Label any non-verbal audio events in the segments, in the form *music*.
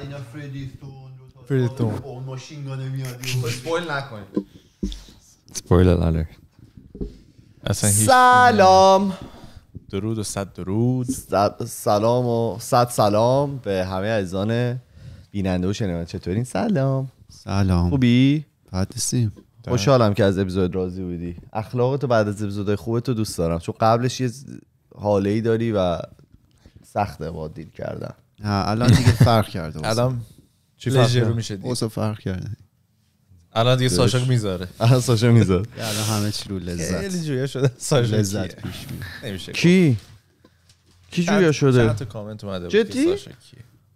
اینا فریدیتون فریدیتون اون ماشین گانه خب، خب، نکنید سلام درود و صد درود سلام و صد سلام به همه عزیزان بیننده و شنونده چطورین سلام سلام خوبی پادسیم خوشحالم که از اپیزود راضی بودی اخلاقتو بعد از اپیزود خوب تو دوست دارم چون قبلش یه حاله ای داری و سخته با دیل کردن نه الان دیگه فرق کرده *laughs* الان چی فرق میشه دیگه فرق کرده الان دیگه ساشا میذاره الان ساشا میذاره *laughs* الان همه چی رو لذت خیلی جویا شده ساشا لذت پیش نمیشه کی کی جویا شده چند تا کامنت اومده جدی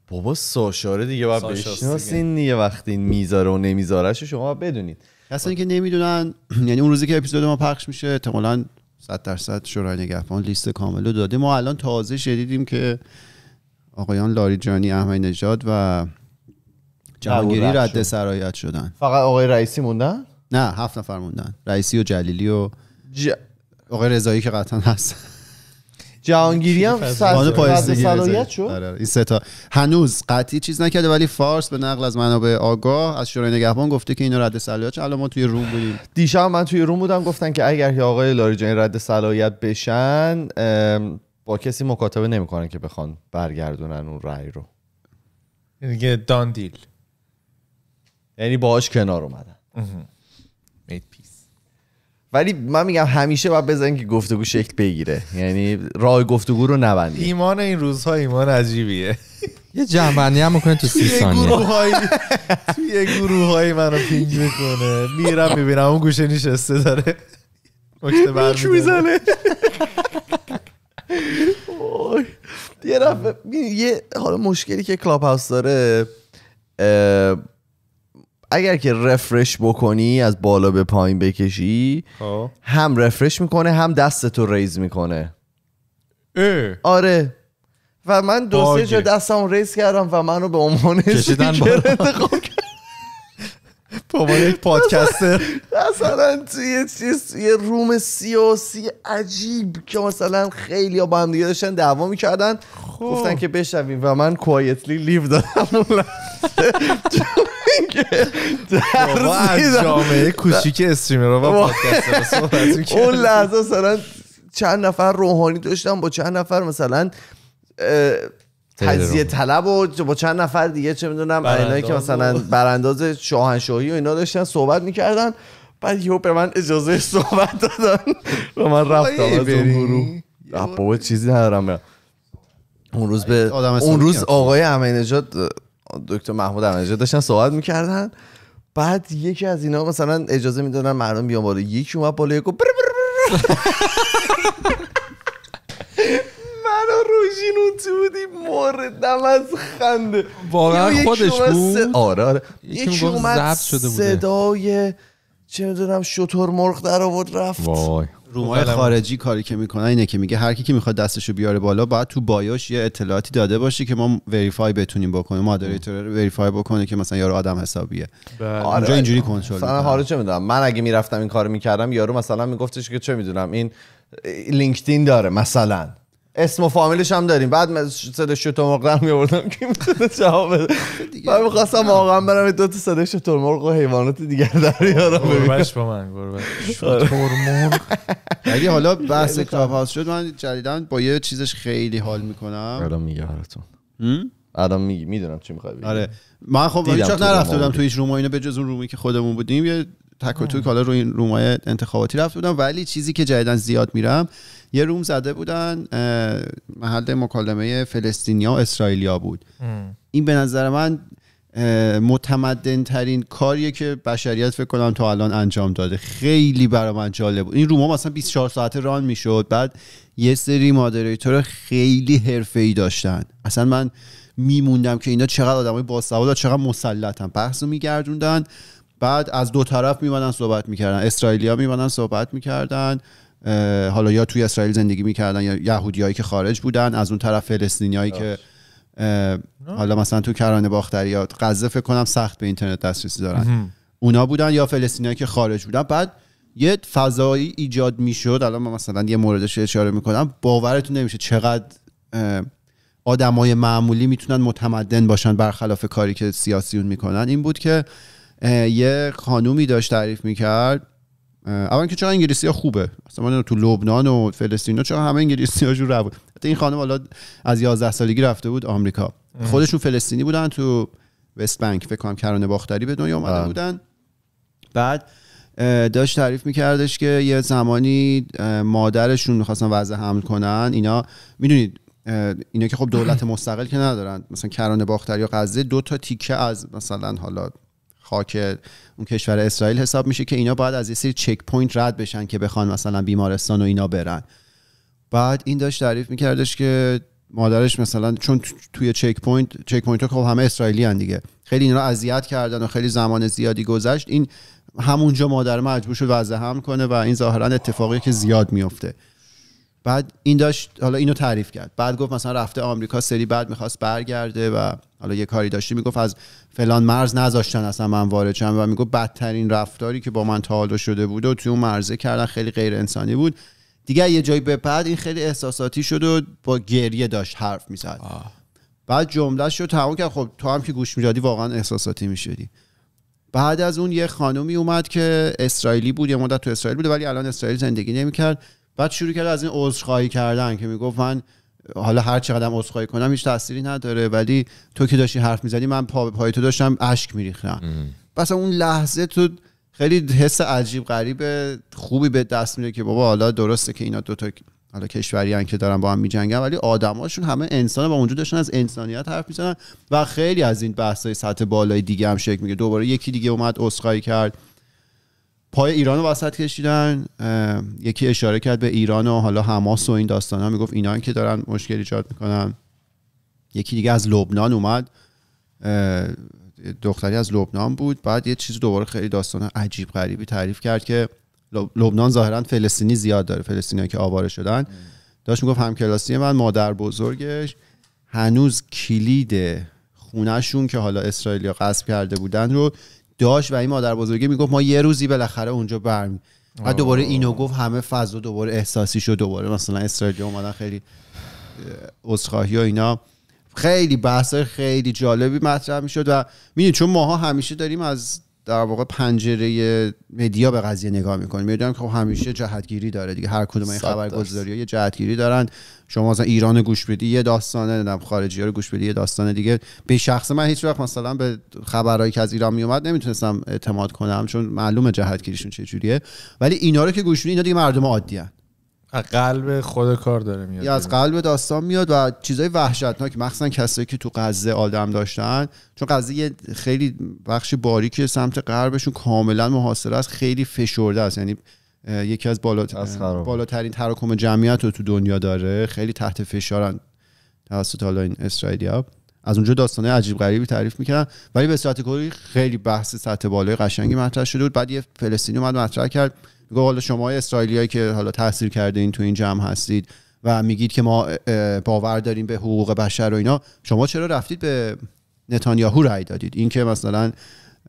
بابا ساشاره دیگه باید بشناسین دیگه وقتی میذاره و نمیذارهش شما بدونید کسانی که نمیدونن *clears throat* یعنی اون روزی که اپیزود ما پخش میشه احتمالاً 100 درصد شورای نگهبان لیست کامل رو داده ما الان تازه شدیدیم که آقایان لاریجانی احمد نژاد و جهانگیری رد سرایت شدن فقط آقای رئیسی موندن نه هفت نفر موندن رئیسی و جلیلی و ج... آقای رضایی که قطعا هست جهانگیری هم سرایت شد آره،, آره این سه تا هنوز قطعی چیز نکرده ولی فارس به نقل از منابع آگاه از شورای نگهبان گفته که اینو رد سرایت شد الان ما توی روم بودیم دیشب من توی روم بودم گفتن که اگر آقای لاریجانی رد صلاحیت بشن با کسی مکاتبه نمیکنن که بخوان برگردونن اون رأی رو دیگه دان دیل یعنی باهاش کنار اومدن میت پیس ولی من میگم همیشه باید بزن که گفتگو شکل بگیره یعنی راه گفتگو رو نبندی. ایمان این روزها ایمان عجیبیه یه جنبندی هم میکنه تو سی ثانیه توی یه گروه هایی منو پینگ میکنه میرم میبینم اون گوشه نشسته داره مکتبر میزنه یه یه حالا مشکلی که کلاب هاوس داره اگر که رفرش بکنی از بالا به پایین بکشی خب. هم رفرش میکنه هم دست تو ریز میکنه آره و من دو سه جا دستم ریز کردم و منو به عنوان کشیدن انتخاب به یک پادکستر مثلا یه چیز یه روم سیاسی عجیب که مثلا خیلی با هم دیگه داشتن دعوا میکردن خب. گفتن که بشویم و من کوایتلی لیو دادم اون از جامعه کوچیک رو با پادکستر اون لحظه مثلا چند نفر روحانی داشتم با چند نفر مثلا تجزیه طلب و با چند نفر دیگه چه میدونم اینایی که مثلا برانداز شاهنشاهی و اینا داشتن صحبت میکردن بعد یهو به من اجازه صحبت دادن و من رفتم از اون گروه چیزی ندارم اون روز به اون روز آقای امینجاد دکتر محمود امینجاد داشتن صحبت میکردن بعد یکی از اینا مثلا اجازه میدادن مردم بیان بالا یکی اومد بالا یکو *laughs* روشین اون تو بودی مردم از خنده واقعا خودش بود آره آره یکی اومد صدای چه میدونم شطور مرغ در آورد رفت وای خارجی کاری که میکنن اینه که میگه هر کی که میخواد دستشو بیاره بالا باید تو بایوش یه اطلاعاتی داده باشه که ما وریفای بتونیم بکنیم خب. مادریتور رو وریفای بکنه که مثلا یارو آدم حسابیه بله. اونجا آره. اینجوری کنترل مثلا حالا چه میدونم من اگه میرفتم این کارو میکردم یارو مثلا میگفتش که چه میدونم این لینکدین داره مثلا اسم و فامیلش هم داریم بعد صدا شتر رو میوردم که جواب بده من می‌خواستم واقعا برم دو تا صدا شتر مرغ و حیوانات دیگر در بیارم گربش با من گربش آره. ولی حالا بحث کلاب هاوس شد من جدیدا با یه چیزش خیلی حال میکنم الان میگه براتون الان میدونم چی میخوای آره من خب هیچ وقت نرفته بودم تو هیچ روم اینا به جز اون رومی که خودمون بودیم یه تک و توک حالا روی رومای انتخاباتی رفته بودم ولی چیزی که جدیدا زیاد میرم یه روم زده بودن محل مکالمه فلسطینیا و اسرائیلیا بود این به نظر من متمدن ترین کاریه که بشریت فکر کنم تا الان انجام داده خیلی برای من جالب بود این روما مثلا 24 ساعت ران میشد بعد یه سری مادریتور خیلی حرفه ای داشتن اصلا من میموندم که اینا چقدر آدمای باسواد چقدر مسلطن بحث رو میگردوندن بعد از دو طرف میمدن صحبت میکردن اسرائیلیا میمدن صحبت میکردن حالا یا توی اسرائیل زندگی میکردن یا یهودیایی که خارج بودن از اون طرف فلسطینیایی که حالا مثلا تو کرانه باختری یا غزه فکر کنم سخت به اینترنت دسترسی دارن اونا بودن یا فلسطینیایی که خارج بودن بعد یه فضایی ایجاد میشد الان من مثلا یه موردش اشاره میکنم باورتون نمیشه چقدر آدمای معمولی میتونن متمدن باشن برخلاف کاری که سیاسیون میکنن این بود که یه خانومی داشت تعریف میکرد اول که چرا انگلیسی ها خوبه اصلا تو لبنان و فلسطین چرا همه انگلیسی ها رو این خانم حالا از 11 سالگی رفته بود آمریکا خودشون فلسطینی بودن تو وست بنک فکر کنم کرانه باختری به دنیا اومده بله. بودن بعد داشت تعریف میکردش که یه زمانی مادرشون میخواستن وضع حمل کنن اینا میدونید اینا که خب دولت *clears throat* مستقل که ندارن مثلا کرانه باختری یا غزه دو تا تیکه از مثلا حالا خاک اون کشور اسرائیل حساب میشه که اینا باید از یه سری چک پوینت رد بشن که بخوان مثلا بیمارستان و اینا برن بعد این داشت تعریف میکردش که مادرش مثلا چون توی چک پوینت چک پوینت ها همه اسرائیلی هن دیگه خیلی اینا اذیت کردن و خیلی زمان زیادی گذشت این همونجا مادر مجبور شد وضع هم کنه و این ظاهرا اتفاقی که زیاد میفته بعد این داشت حالا اینو تعریف کرد بعد گفت مثلا رفته آمریکا سری بعد میخواست برگرده و حالا یه کاری داشته میگفت از فلان مرز نذاشتن اصلا من وارد شم و میگفت بدترین رفتاری که با من تا شده بود و توی اون مرزه کردن خیلی غیر انسانی بود دیگه یه جایی به بعد این خیلی احساساتی شد و با گریه داشت حرف میزد بعد جمله شد تمام کرد خب تو هم که گوش میدادی واقعا احساساتی میشدی بعد از اون یه خانومی اومد که اسرائیلی بود یه مدت تو اسرائیل بود ولی الان اسرائیل زندگی نمیکرد بعد شروع کرد از این عذرخواهی کردن که میگفت من حالا هر چقدر عذرخواهی کنم هیچ تأثیری نداره ولی تو که داشتی حرف میزنی من پا پای تو داشتم اشک میریختم پس اون لحظه تو خیلی حس عجیب غریب خوبی به دست میده که بابا حالا درسته که اینا دوتا حالا کشوری که دارن با هم میجنگن ولی آدماشون همه انسان با اونجا داشتن از انسانیت حرف میزنن و خیلی از این بحث های سطح بالای دیگه هم شکل میگه دوباره یکی دیگه اومد عذرخواهی کرد پای ایران رو وسط کشیدن یکی اشاره کرد به ایران و حالا حماس و این داستان ها میگفت اینا که دارن مشکل ایجاد میکنن یکی دیگه از لبنان اومد دختری از لبنان بود بعد یه چیز دوباره خیلی داستان عجیب غریبی تعریف کرد که لبنان ظاهرا فلسطینی زیاد داره فلسطینی که آواره شدن داشت میگفت همکلاسی من مادر بزرگش هنوز کلید خونهشون که حالا اسرائیلیا قصب کرده بودن رو داشت و این مادر بزرگی میگفت ما یه روزی بالاخره اونجا برمی و دوباره اینو گفت همه فضا دوباره احساسی شد دوباره مثلا استرالیا اومدن خیلی عذرخواهی و اینا خیلی بحث خیلی جالبی مطرح میشد و میدونید چون ماها همیشه داریم از در واقع پنجره مدیا به قضیه نگاه میکنیم میدونم که خب همیشه جهتگیری داره دیگه هر کدوم این خبرگزاری یه جهتگیری دارن شما مثلا ایران گوش بدی یه داستانه نمیدونم خارجی رو گوش بدی یه داستان دیگه به شخص من هیچ وقت مثلا به خبرهایی که از ایران میومد نمیتونستم اعتماد کنم چون معلومه جهتگیریشون چه جوریه ولی اینا رو که گوش میدی اینا دیگه مردم عادی از قلب خود کار داره میاد یا از قلب داستان میاد و چیزای وحشتناک مخصوصا کسایی که تو غزه آدم داشتن چون غزه یه خیلی بخش باریکی سمت غربشون کاملا محاصره است خیلی فشرده است یعنی یکی از بالاترین تراکم جمعیت رو تو دنیا داره خیلی تحت فشارن توسط حالا این اسرائیلی از اونجا داستانه عجیب غریبی تعریف میکردن ولی به صورت کلی خیلی بحث سطح بالای قشنگی مطرح شده بود بعد یه فلسطینی اومد مطرح کرد میگه حالا شما اسرائیلیایی که حالا تاثیر کرده این تو این جمع هستید و میگید که ما باور داریم به حقوق بشر و اینا شما چرا رفتید به نتانیاهو رای دادید اینکه مثلا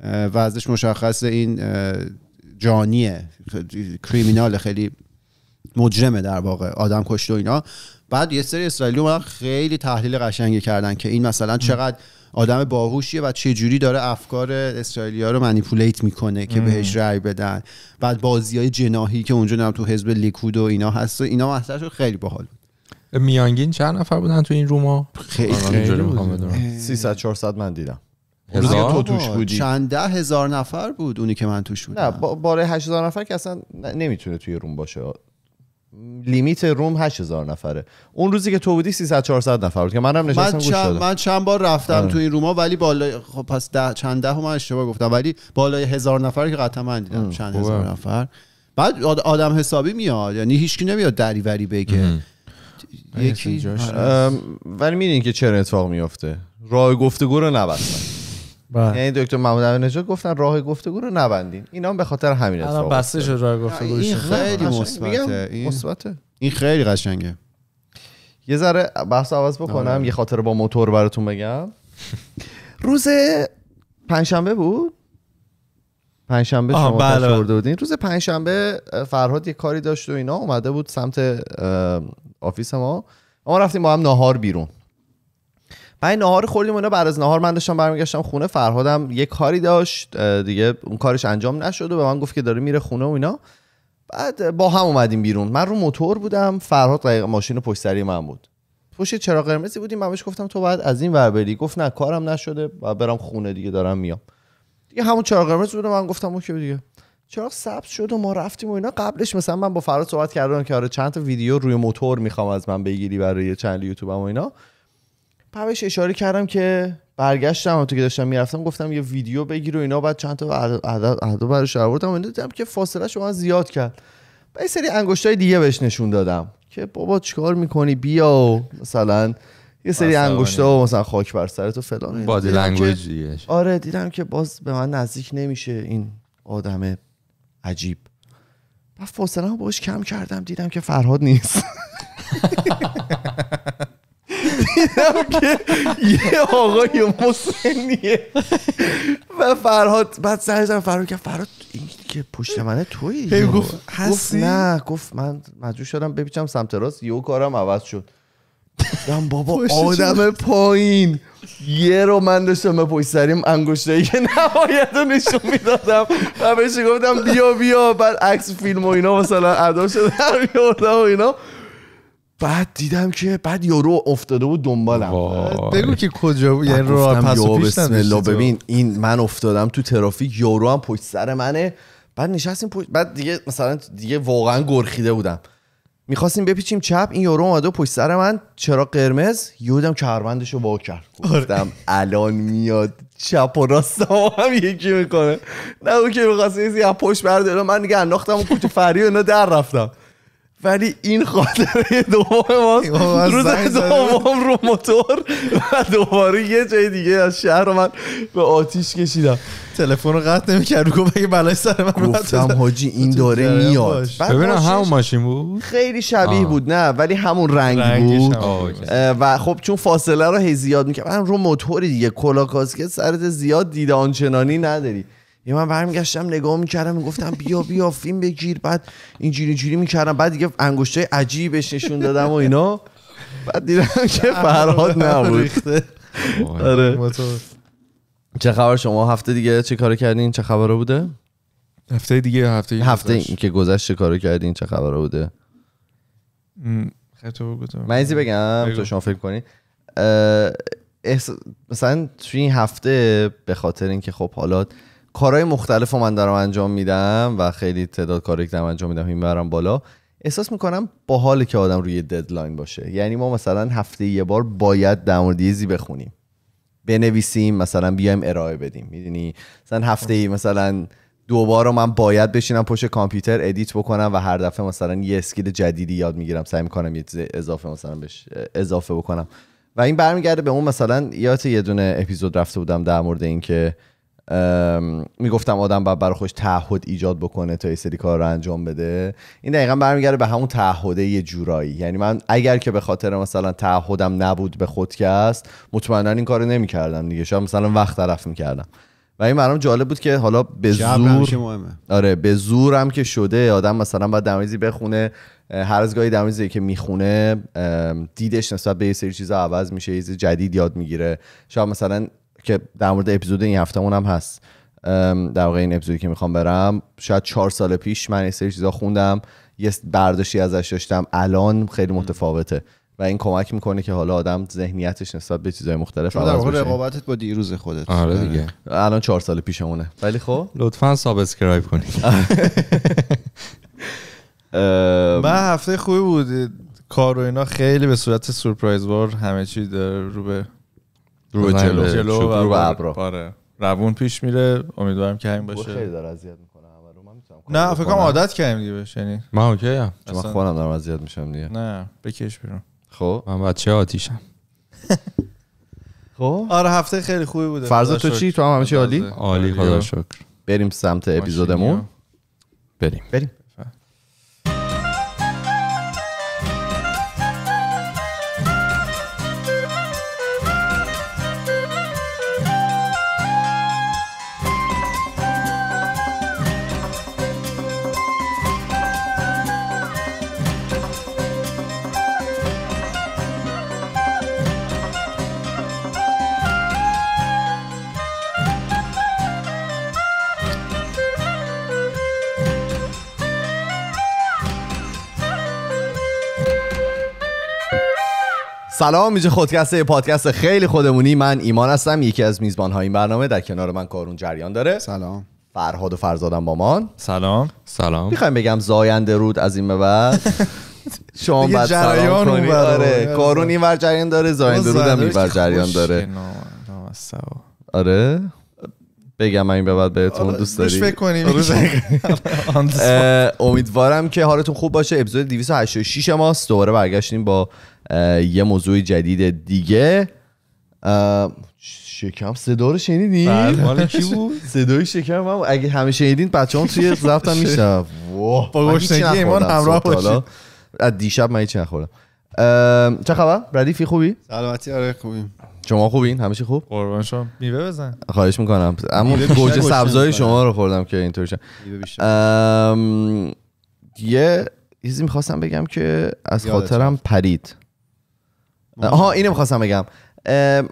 وضعش مشخص این جانیه کریمینال خیلی مجرمه در واقع آدم کشته و اینا بعد یه سری اسرائیلی اومدن خیلی تحلیل قشنگی کردن که این مثلا چقدر آدم باهوشیه و چه جوری داره افکار اسرائیلیا رو منیپولیت میکنه که بهش رأی بدن بعد بازی های جناهی که اونجا نم تو حزب لیکود و اینا هست و اینا مسئله خیلی باحال میانگین چند نفر بودن تو این روما خیلی آره، خیلی 300 400 من دیدم هزار تو توش بودی چند ده هزار نفر بود اونی که من توش بودم نه باره 8000 نفر که اصلا نمیتونه توی روم باشه لیمیت روم 8000 نفره اون روزی که تو بودی 300 400 نفر بود که منم نشستم من چند من چند بار رفتم آه. تو این روما ولی بالای خب پس ده چند ده من اشتباه گفتم ولی بالای هزار نفر که قطعا من دیدم آه. چند هزار نفر بعد آدم حسابی میاد یعنی هیچکی نمیاد دریوری بگه یکی آره. ولی میدونی که چرا اتفاق میفته راه گفتگو رو نبستن بله. یعنی دکتر محمود نژاد گفتن راه گفتگو رو نبندین اینا هم به خاطر همین اصلا بسته شد راه گفتگو این خیلی مثبته این این خیلی قشنگه یه ذره بحث عوض بکنم آره. یه خاطر با موتور براتون بگم روز پنجشنبه بود پنجشنبه شما بله روز پنجشنبه فرهاد یه کاری داشت و اینا اومده بود سمت آفیس ما ما رفتیم با هم ناهار بیرون بعد نهار خوردیم اونا بعد از نهار من داشتم برمیگشتم خونه فرهادم یه کاری داشت دیگه اون کارش انجام نشد و به من گفت که داره میره خونه و اینا بعد با هم اومدیم بیرون من رو موتور بودم فرهاد قایق ماشین پشت سری من بود پشت چرا قرمزی بودیم من بهش گفتم تو بعد از این ور بری گفت نه کارم نشده و برم خونه دیگه دارم میام دیگه همون چرا قرمز بود من گفتم اوکی دیگه چرا سبز شد و ما رفتیم و اینا قبلش مثلا من با فرهاد صحبت کردم که آره چند تا ویدیو روی موتور میخوام از من بگیری برای چند یوتیوبم و اینا پبش اشاره کردم که برگشتم تو که داشتم میرفتم گفتم یه ویدیو بگیر و اینا بعد چند تا عدد براش آوردم و دیدم که فاصله شما زیاد کرد و یه سری انگشتای دیگه بهش نشون دادم که بابا چیکار میکنی بیا و مثلا یه سری انگشتا و مثلا خاک بر سرت و فلان بادی لنگویج آره دیدم که باز به من نزدیک نمیشه این آدم عجیب و فاصله باش کم کردم دیدم که فرهاد نیست *laughs* دیدم که یه آقای مسنیه و فرهاد بعد سرزم فرهاد که فرهاد این که پشت منه توی گفت هستی نه گفت من مجبور شدم بپیچم سمت راست یو کارم عوض شد دم بابا آدم پایین یه رو من داشتم به پشت سریم انگشتایی که نهایت رو نشون میدادم و بهش گفتم بیا بیا بعد عکس فیلم و اینا مثلا ادا شده در و اینا بعد دیدم که بعد یارو افتاده بود دنبالم بگو که کجا بود یعنی رو پس و بسم الله ببین این من افتادم تو ترافیک یارو هم پشت سر منه بعد نشستیم پشت بعد دیگه مثلا دیگه واقعا گرخیده بودم میخواستیم بپیچیم چپ این یارو اومده پشت سر من چرا قرمز یودم کربندش رو وا کرد آره. گفتم الان میاد چپ و راست هم یکی میکنه نه اون که میخواست یه پشت برداره من دیگه انداختم اون تو فری و در رفتم ولی این خاطره دوم ما روز دوم رو موتور و دوباره یه جای دیگه از شهر رو من به آتیش کشیدم تلفن رو قطع نمیکرد گفت بگه بلای سر من گفتم حاجی این داره میاد ببینم همون ماشین بود خیلی شبیه بود نه ولی همون رنگ بود و خب چون فاصله رو هی زیاد میکرد من رو موتوری دیگه کلاکاسکت سرت زیاد دیده آنچنانی نداری یه من برمیگشتم نگاه میکردم گفتم بیا بیا فیلم بگیر بعد اینجوری جوری میکردم بعد دیگه انگشتای عجیبش نشون دادم و اینا بعد دیدم که *laughs* فرهاد نبود *laughs* آره, آره. چه خبر شما هفته دیگه چه کار کردین چه خبر بوده هفته دیگه هفته هفته این که گذشت چه کار کردین چه خبر بوده من بگم تو شما فکر کنی مثلا توی این هفته به خاطر اینکه خب حالا کارهای مختلف رو من دارم انجام میدم و خیلی تعداد کاری که دارم انجام میدم این بالا احساس میکنم با حالی که آدم روی ددلاین باشه یعنی ما مثلا هفته یه بار باید در مورد یزی بخونیم بنویسیم مثلا بیایم ارائه بدیم میدونی مثلا هفته ای مثلا بار رو من باید بشینم پشت کامپیوتر ادیت بکنم و هر دفعه مثلا یه اسکیل جدیدی یاد میگیرم سعی میکنم اضافه مثلا بش اضافه بکنم و این برمیگرده به اون مثلا یادت یه دونه اپیزود رفته بودم در مورد اینکه میگفتم آدم باید برای خودش تعهد ایجاد بکنه تا یه سری کار رو انجام بده این دقیقا برمیگرده به همون تعهده یه جورایی یعنی من اگر که به خاطر مثلا تعهدم نبود به خود که است مطمئنا این کارو نمیکردم دیگه شاید مثلا وقت طرف میکردم و این برام جالب بود که حالا به زور مهمه. آره به هم که شده آدم مثلا باید دمیزی بخونه هر از گاهی دمیزی که میخونه دیدش نسبت به یه سری چیزا عوض میشه یه جدید یاد میگیره شاید مثلا که در مورد اپیزود این هفتمون هم هست در واقع این اپیزودی که میخوام برم شاید چهار سال پیش من این سری چیزا خوندم یه برداشتی ازش داشتم الان خیلی متفاوته و این کمک میکنه که حالا آدم ذهنیتش نسبت به چیزهای مختلف بشه. در مورد رقابتت با دیروز خودت آره, آره دیگه الان چهار سال پیشمونه ولی خب لطفا سابسکرایب کنید *laughs* من هفته خوبی بود کار و اینا خیلی به صورت سورپرایز وار همه چی داره رو به رو جلو, جلو رو به بله. ابرا آره. روون پیش میره امیدوارم که همین خب باشه خیلی داره اذیت میکنه اول رو من میتونم نه فکر کنم عادت کردم دیگه بهش یعنی من اوکی ام چون من خودم دارم اذیت میشم دیگه نه بکش بیرون خب من بچه آتیشم *laughs* خب آره هفته خیلی خوبی بوده فرض تو چی تو هم همه چی عالی عالی خدا آره. شکر بریم سمت اپیزودمون بریم بریم سلام اینجا خودکسته پادکست خیلی خودمونی من ایمان هستم یکی از میزبان های این برنامه در کنار من کارون جریان داره سلام فرهاد و فرزادم با من سلام سلام میخوایم بگم زاینده رود از این به بعد شما بعد سلام کنی آره کارون این ور جریان داره زاینده رود هم این ور جریان داره آره بگم این به بعد بهتون آره، دوست داری آره. امیدوارم که حالتون خوب باشه اپیزود 286 ماست دوباره برگشتیم با یه موضوع جدید دیگه شکم صدا رو شنیدی؟ بله کی صدای شکم هم اگه همه شنیدین هم توی زفت هم میشن با گوشتنگی ایمان همراه باشید از دیشب من چی نخورم چه خبر ردیفی خوبی سلامتی آره خوبی شما خوبین همیشه خوب قربان شما میوه بزن خواهش میکنم اما گوجه سبزای شما رو خوردم که اینطور شد یه چیزی میخواستم بگم که از خاطرم پرید آها اینو میخواستم بگم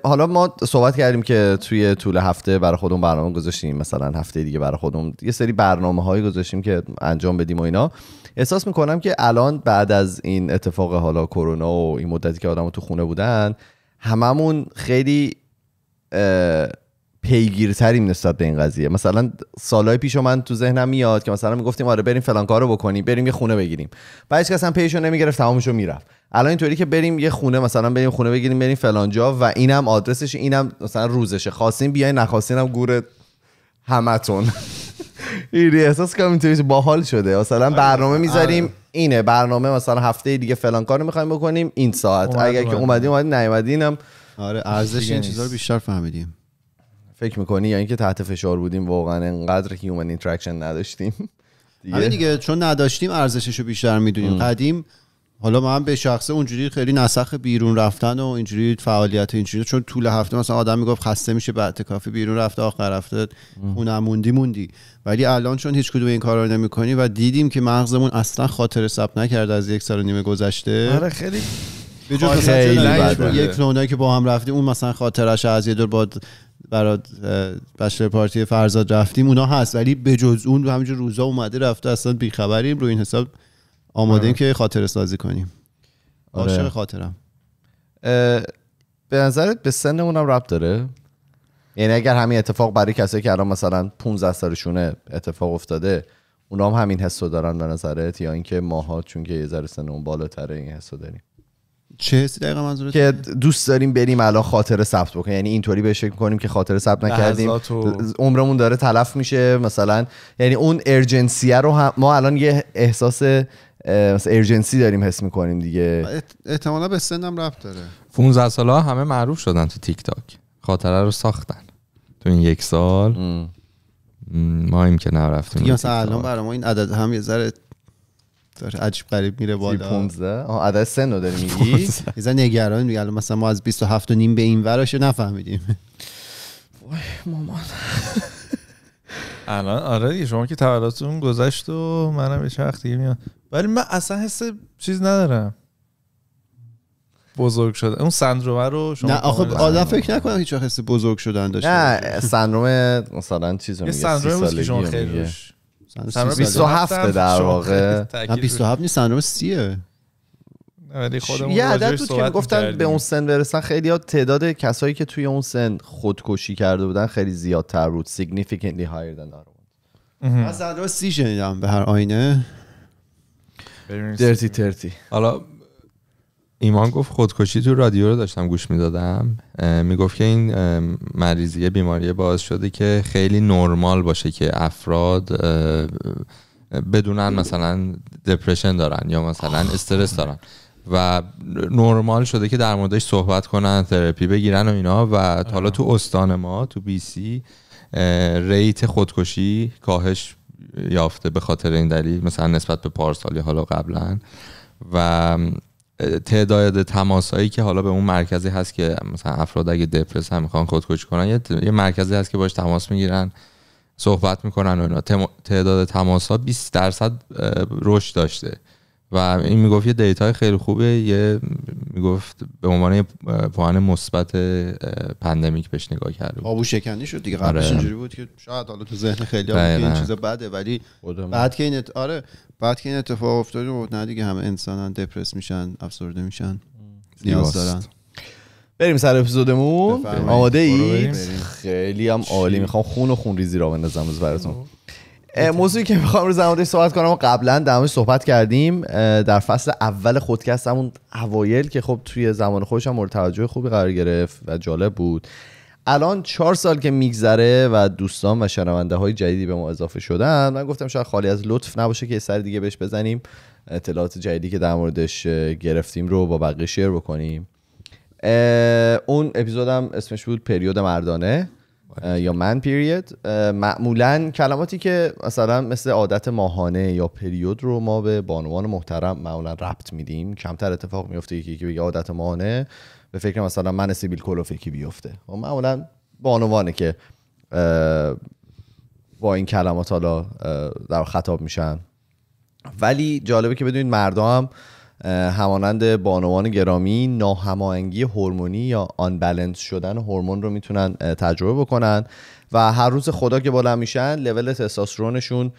حالا ما صحبت کردیم که توی طول هفته برای خودمون برنامه گذاشتیم مثلا هفته دیگه برای خودمون یه سری برنامه هایی گذاشتیم که انجام بدیم و اینا احساس میکنم که الان بعد از این اتفاق حالا کرونا و این مدتی که آدم تو خونه بودن هممون خیلی پیگیرتریم نسبت به این قضیه مثلا سالهای پیش من تو ذهنم میاد که مثلا میگفتیم آره بریم فلان کارو بکنیم بریم یه خونه بگیریم بعد هیچ کس هم پیشو نمیگرفت تمامشو میرفت الان اینطوری که بریم یه خونه مثلا بریم خونه بگیریم بریم فلان جا و اینم آدرسش اینم مثلا روزشه خواستیم بیای نخواستین هم گور همتون *laughs* ایری احساس کنم اینطوری باحال شده مثلا آره. برنامه آره. میذاریم اینه برنامه مثلا هفته دیگه فلان کارو میخوایم بکنیم این ساعت اگر که اومدیم اومدیم نیومدینم آره ارزش این چیزا رو بیشتر فهمیدیم فکر میکنی یا اینکه تحت فشار بودیم واقعا انقدر هیومن اینتراکشن نداشتیم دیگه. آره دیگه چون نداشتیم ارزشش رو بیشتر میدونیم قدیم حالا من به شخصه اونجوری خیلی نسخ بیرون رفتن و اینجوری فعالیت و اینجوری چون طول هفته مثلا آدم میگفت خسته میشه بعد کافی بیرون رفته آخر رفته خونه موندی موندی ولی الان چون هیچ کدوم این کار رو کنی و دیدیم که مغزمون اصلا خاطر ثبت نکرده از یک سال و نیمه گذشته آره خیلی به جز یک که با هم رفتیم اون مثلا خاطرش از یه دور با برای بشر پارتی فرزاد رفتیم اونا هست ولی به جز اون همینجور روزا اومده رفته اصلا بیخبریم روی این حساب آماده آره. که خاطر سازی کنیم آره. عاشق خاطرم به نظرت به سن اونم رب داره یعنی اگر همین اتفاق برای کسی که الان مثلا 15 سالشونه اتفاق افتاده اونا هم همین حسو دارن به نظرت یا اینکه ماها چون که یه ذره سن اون بالاتره این حسو داریم چه حسی دقیقا منظورت که دوست داریم بریم الان خاطر ثبت بکنیم یعنی اینطوری بهش فکر کنیم که خاطر ثبت نکردیم عمرمون داره تلف میشه مثلا یعنی اون ارجنسیه رو ما الان یه احساس مثلا ارجنسی داریم حس میکنیم دیگه احتمالا به سنم ربط داره 15 ساله همه معروف شدن تو تیک تاک خاطره رو ساختن تو این یک سال ما هم که نرفتیم مثلا الان برای ما این عدد هم یه ذره داره عجیب غریب میره بالا 15 آها عدد سن رو داری میگی مثلا نگران میگه الان مثلا ما از 27 و نیم به این ورش نفهمیدیم وای مامان الان آره دیگه شما که تولدتون گذشت و منم یه وقت دیگه میام ولی من اصلا حس چیز ندارم بزرگ شده اون سندروم رو شما نه آخه آدم فکر نکنم هیچ حس بزرگ شدن داشته نه سندروم مثلا چیز میگه سندروم که شما خیلی 27 در واقع نه 27 نیست سندروم 30 خودمون یه عدد بود که گفتن به اون سن برسن خیلی ها تعداد کسایی که توی اون سن خودکشی کرده بودن خیلی زیادتر بود significantly higher than that من سندروم 30 شنیدم به هر آینه درتی ترتی حالا ایمان گفت خودکشی تو رادیو رو داشتم گوش میدادم میگفت که این مریضیه بیماری باعث شده که خیلی نرمال باشه که افراد بدونن مثلا دپرشن دارن یا مثلا استرس دارن و نرمال شده که در موردش صحبت کنن ترپی بگیرن و اینا و حالا تو استان ما تو بی سی ریت خودکشی کاهش یافته به خاطر این دلیل مثلا نسبت به پارسالی حالا قبلا و تعداد تماسایی که حالا به اون مرکزی هست که مثلا افراد اگه دپرس هم میخوان خودکش کنن یه, مرکزی هست که باش تماس میگیرن صحبت میکنن و اینا تعداد تماس ها 20 درصد رشد داشته و این میگفت یه دیتا خیلی خوبه یه میگفت به عنوان پوان مثبت پندمیک بهش نگاه کرده آبو شکنی شد دیگه آره. قبلش اینجوری بود که شاید حالا تو ذهن خیلی این چیز بده ولی بعد که این آره بعد که این اتفاق افتاد بود نه دیگه همه انسانن دپرس میشن افسرده میشن نیاز دارن بریم سر اپیزودمون آماده ای خیلی هم عالی میخوام خون و خون ریزی را بندازم از براتون موضوعی که میخوام روز زمانده صحبت کنم قبلا در صحبت کردیم در فصل اول خودکست همون اوایل که خب توی زمان خودش هم مورد توجه خوبی قرار گرفت و جالب بود الان چهار سال که میگذره و دوستان و شنونده های جدیدی به ما اضافه شدن من گفتم شاید خالی از لطف نباشه که سر دیگه بهش بزنیم اطلاعات جدیدی که در موردش گرفتیم رو با بقیه شیر بکنیم اون اپیزودم اسمش بود پریود مردانه یا من پیریود معمولا کلماتی که مثلا مثل عادت ماهانه یا پریود رو ما به بانوان محترم معمولا ربط میدیم کمتر اتفاق میفته که یکی بگه عادت ماهانه به فکر مثلا من سیبیل کلوفکی بیفته و معمولا بانوانه که با این کلمات حالا در خطاب میشن ولی جالبه که بدونید مردم هم همانند بانوان گرامی ناهماهنگی هورمونی یا بالانس شدن هورمون رو میتونن تجربه بکنن و هر روز خدا که بالا میشن لول تستوسترونشون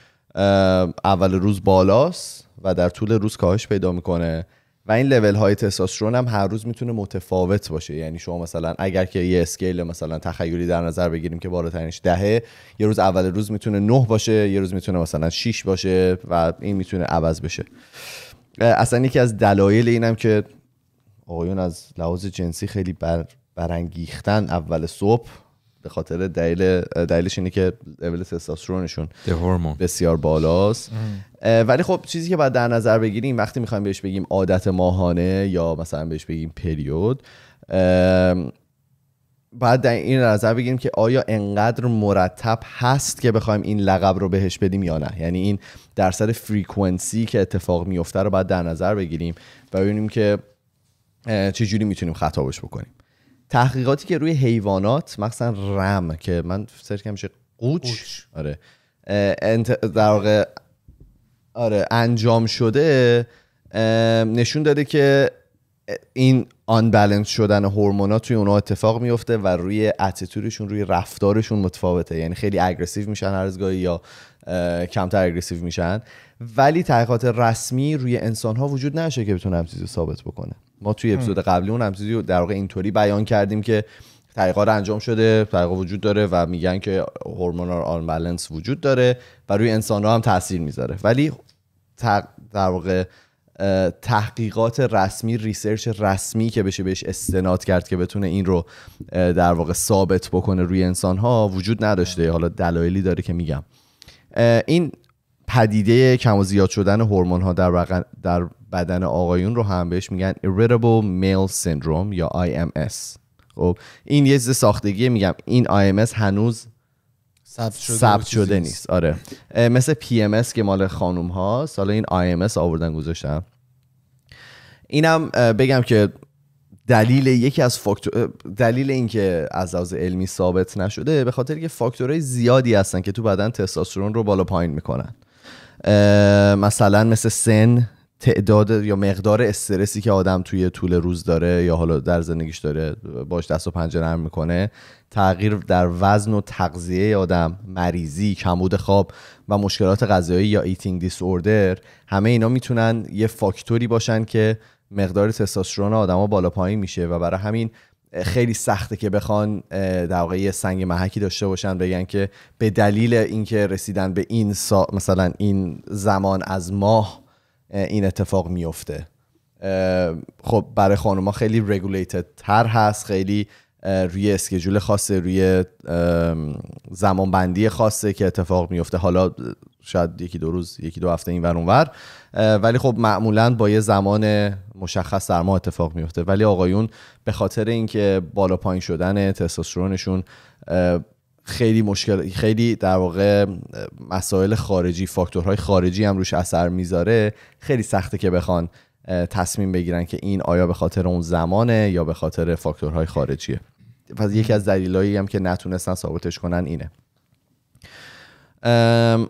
اول روز بالاست و در طول روز کاهش پیدا میکنه و این لول های تستوسترون هم هر روز میتونه متفاوت باشه یعنی شما مثلا اگر که یه اسکیل مثلا تخیلی در نظر بگیریم که بالاترینش دهه یه روز اول روز میتونه نه باشه یه روز میتونه مثلا 6 باشه و این میتونه عوض بشه اصلا یکی از دلایل اینم که آقایون از لحاظ جنسی خیلی بر برانگیختن اول صبح به خاطر دلیل دلیلش اینه که لول تستوسترونشون بسیار بالاست ولی خب چیزی که باید در نظر بگیریم وقتی میخوایم بهش بگیم عادت ماهانه یا مثلا بهش بگیم پریود بعد در این نظر بگیریم که آیا انقدر مرتب هست که بخوایم این لقب رو بهش بدیم یا نه یعنی این درصد فریکونسی که اتفاق میفته رو باید در نظر بگیریم و ببینیم که چجوری میتونیم خطابش بکنیم تحقیقاتی که روی حیوانات مخصوصا رم که من سرچ میشه قوچ, آره انت... در واقع آره انجام شده نشون داده که این آن بالانس شدن هورمونا توی اونها اتفاق میفته و روی اتیتودشون روی رفتارشون متفاوته یعنی خیلی اگریسیو میشن هر یا کمتر اگریسیو میشن ولی تحقیقات رسمی روی انسان ها وجود نشه که بتونه چیزی ثابت بکنه ما توی اپیزود قبلی اون هم رو در واقع اینطوری بیان کردیم که تحقیقات انجام شده تحقیقات وجود داره و میگن که هورمونال آن بالانس وجود داره و روی انسان ها هم تاثیر میذاره ولی در واقع تحقیقات رسمی ریسرچ رسمی که بشه بهش استناد کرد که بتونه این رو در واقع ثابت بکنه روی انسان ها وجود نداشته حالا دلایلی داره که میگم این پدیده کم و زیاد شدن هورمون ها در, در بدن آقایون رو هم بهش میگن Irritable Male Syndrome یا IMS خب این یه چیز ساختگی میگم این IMS هنوز ثبت شده, شده نیست آره مثل PMS که مال خانوم ها سال این IMS آوردن گذاشتم اینم بگم که دلیل یکی از فاکتور دلیل اینکه از لحاظ علمی ثابت نشده به خاطر که فاکتورهای زیادی هستن که تو بدن تستوسترون رو بالا پایین میکنن مثلا مثل سن تعداد یا مقدار استرسی که آدم توی طول روز داره یا حالا در زندگیش داره باش دست و پنجه نرم میکنه تغییر در وزن و تغذیه آدم مریضی کمبود خواب و مشکلات غذایی یا ایتینگ دیسوردر همه اینا میتونن یه فاکتوری باشن که مقدار تستوسترون آدما بالا پایین میشه و برای همین خیلی سخته که بخوان در واقع یه سنگ محکی داشته باشن بگن که به دلیل اینکه رسیدن به این سا مثلا این زمان از ماه این اتفاق میفته خب برای خانوما خیلی رگولیتد تر هست خیلی روی اسکیجول خاصه روی زمان بندی خاصه که اتفاق میفته حالا شاید یکی دو روز یکی دو هفته این ور اونور ولی خب معمولا با یه زمان مشخص در ما اتفاق میفته ولی آقایون به خاطر اینکه بالا پایین شدن تستوسترونشون خیلی مشکل خیلی در واقع مسائل خارجی فاکتورهای خارجی هم روش اثر میذاره خیلی سخته که بخوان تصمیم بگیرن که این آیا به خاطر اون زمانه یا به خاطر فاکتورهای خارجیه پس یکی از دلایلی هم که نتونستن ثابتش کنن اینه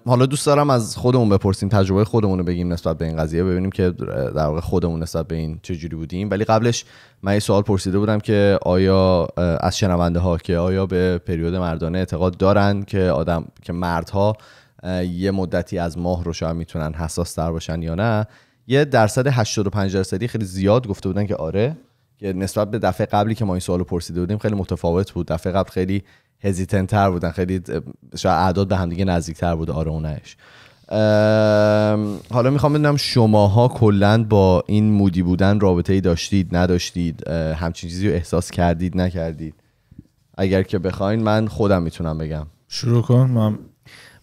حالا دوست دارم از خودمون بپرسیم تجربه خودمون رو بگیم نسبت به این قضیه ببینیم که در واقع خودمون نسبت به این چجوری بودیم ولی قبلش من یه سوال پرسیده بودم که آیا از شنونده ها که آیا به پریود مردانه اعتقاد دارن که آدم که مردها یه مدتی از ماه رو شاید میتونن حساس تر باشن یا نه یه درصد 85 درصدی خیلی زیاد گفته بودن که آره که نسبت به دفعه قبلی که ما این سوالو پرسیده بودیم خیلی متفاوت بود دفعه قبل خیلی هزیتن تر بودن خیلی شاید اعداد به هم دیگه نزدیک تر بود اونش آره حالا میخوام بدونم شماها کلا با این مودی بودن رابطه ای داشتید نداشتید همچین چیزی رو احساس کردید نکردید اگر که بخواین من خودم میتونم بگم شروع کن من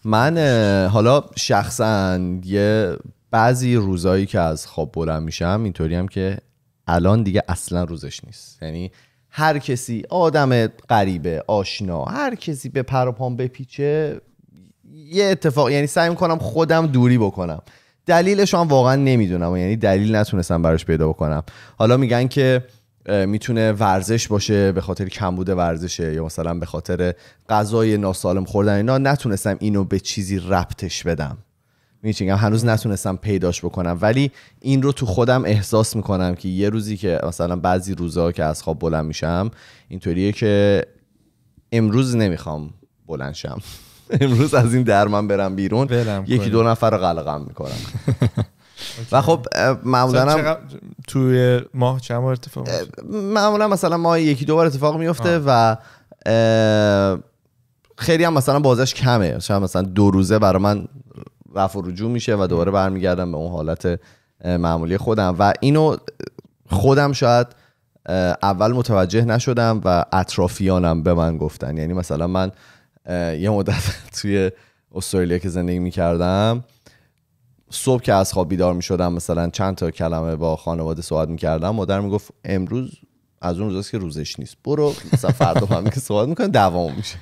من حالا شخصا یه بعضی روزایی که از خواب بلند میشم اینطوری هم که الان دیگه اصلا روزش نیست یعنی هر کسی آدم غریبه آشنا هر کسی به پر و پام بپیچه یه اتفاق یعنی سعی میکنم خودم دوری بکنم دلیلش هم واقعا نمیدونم یعنی دلیل نتونستم براش پیدا بکنم حالا میگن که میتونه ورزش باشه به خاطر کمبود ورزشه یا مثلا به خاطر غذای ناسالم خوردن اینا نتونستم اینو به چیزی ربطش بدم میچینگم هنوز نتونستم پیداش بکنم ولی این رو تو خودم احساس میکنم که یه روزی که مثلا بعضی روزها که از خواب بلند میشم اینطوریه که امروز نمیخوام بلند شم *laughs* امروز از این در من برم بیرون یکی دو نفر رو قلقم میکنم *laughs* و خب معمولا توی ماه چند بار اتفاق معمولا مثلا ماه یکی دو بار اتفاق میفته و خیلی هم مثلا بازش کمه شاید مثلا دو روزه برای من رفع رجوع میشه و دوباره برمیگردم به اون حالت معمولی خودم و اینو خودم شاید اول متوجه نشدم و اطرافیانم به من گفتن یعنی مثلا من یه مدت *laughs* توی استرالیا که زندگی میکردم صبح که از خواب بیدار میشدم مثلا چند تا کلمه با خانواده صحبت میکردم مادر میگفت امروز از اون روزاست که روزش نیست برو مثلا فردا هم که صحبت میکنه دوام میشه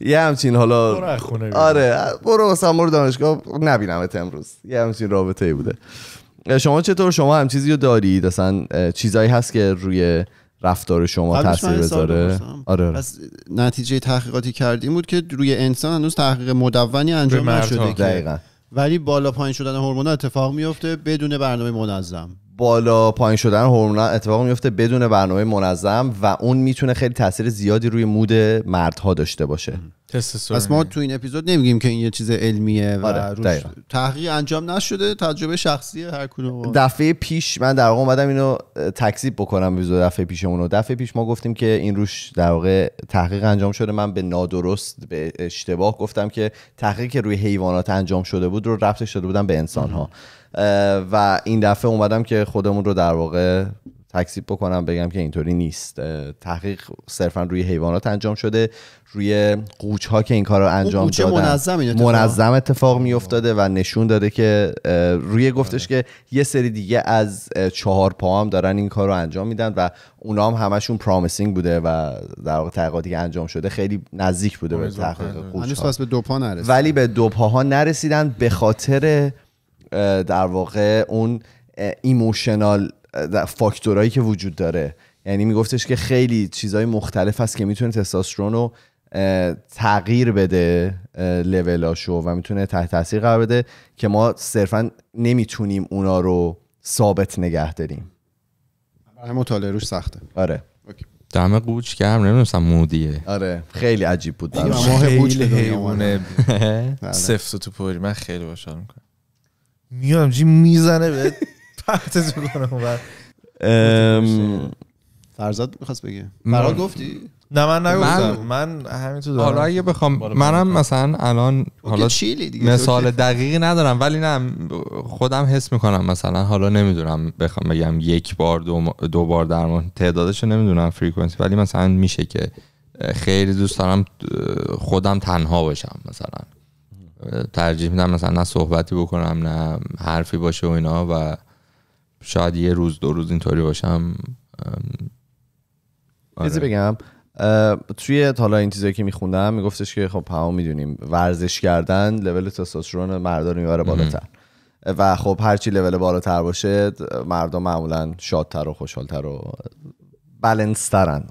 یه همچین حالا آره برو مثلا برو دانشگاه نبینمت امروز یه همچین رابطه ای بوده شما چطور شما هم چیزی رو دارید اصلا چیزایی هست که روی رفتار شما تاثیر بذاره آره, آره. نتیجه تحقیقاتی کردیم بود که روی انسان هنوز تحقیق مدونی انجام نشده که ولی بالا پایین شدن هورمون اتفاق میفته بدون برنامه منظم بالا پایین شدن هورمون اتفاق میفته بدون برنامه منظم و اون میتونه خیلی تاثیر زیادی روی مود مردها داشته باشه پس ما تو این اپیزود نمیگیم که این یه چیز علمیه و آره، روش تحقیق انجام نشده تجربه شخصی هر دفعه پیش من در واقع اومدم اینو تکذیب بکنم ویزو دفعه پیشمون دفعه پیش ما گفتیم که این روش در واقع تحقیق انجام شده من به نادرست به اشتباه گفتم که تحقیق روی حیوانات انجام شده بود رو رفتش شده بودم به انسان ها و این دفعه اومدم که خودمون رو در واقع تکسیب بکنم بگم که اینطوری نیست تحقیق صرفا روی حیوانات انجام شده روی قوچ ها که این کار رو انجام دادن منظم, اتفاق. منظم اتفاق می افتاده و نشون داده که روی گفتش آره. که یه سری دیگه از چهار پا هم دارن این کار رو انجام میدن و اونا هم همشون پرامیسینگ بوده و در واقع تحقیقاتی که انجام شده خیلی نزدیک بوده به آره، تحقیق آره. قوچ به دو پا ولی به دو پاها نرسیدن به خاطر در واقع اون ایموشنال فاکتورایی که وجود داره یعنی میگفتش که خیلی چیزهای مختلف هست که میتونه تستاسترون رو تغییر بده لولاشو و میتونه تحت تاثیر قرار بده که ما صرفا نمیتونیم اونا رو ثابت نگه داریم مطالعه روش سخته آره دم قوچ گرم نمیدونستم مودیه آره خیلی عجیب بود ماه *laughs* قوچ حیوانه سفت و توپوری من خیلی باحال میکنم میام جی میزنه به پرتت میکنه فرزاد میخواست بگه برات گفتی نه من نگفتم من, من همینطور حالا اگه بخوام منم مثلا الان حالا دیگه مثال دقیقی ندارم ولی نه خودم حس میکنم مثلا حالا نمیدونم بخوام بگم یک بار دو, دو بار در تعدادشو تعدادش نمیدونم فریکونسی ولی مثلا میشه که خیلی دوست دارم خودم تنها باشم مثلا ترجیح میدم مثلا نه صحبتی بکنم نه حرفی باشه و اینا و شاید یه روز دو روز اینطوری باشم چیزی آره. بگم توی حالا این چیزایی که میخوندم میگفتش که خب همون میدونیم ورزش کردن لول تستوسترون مردا رو بالاتر و خب هرچی لول بالاتر باشه مردم معمولا شادتر و خوشحالتر و بلنسترن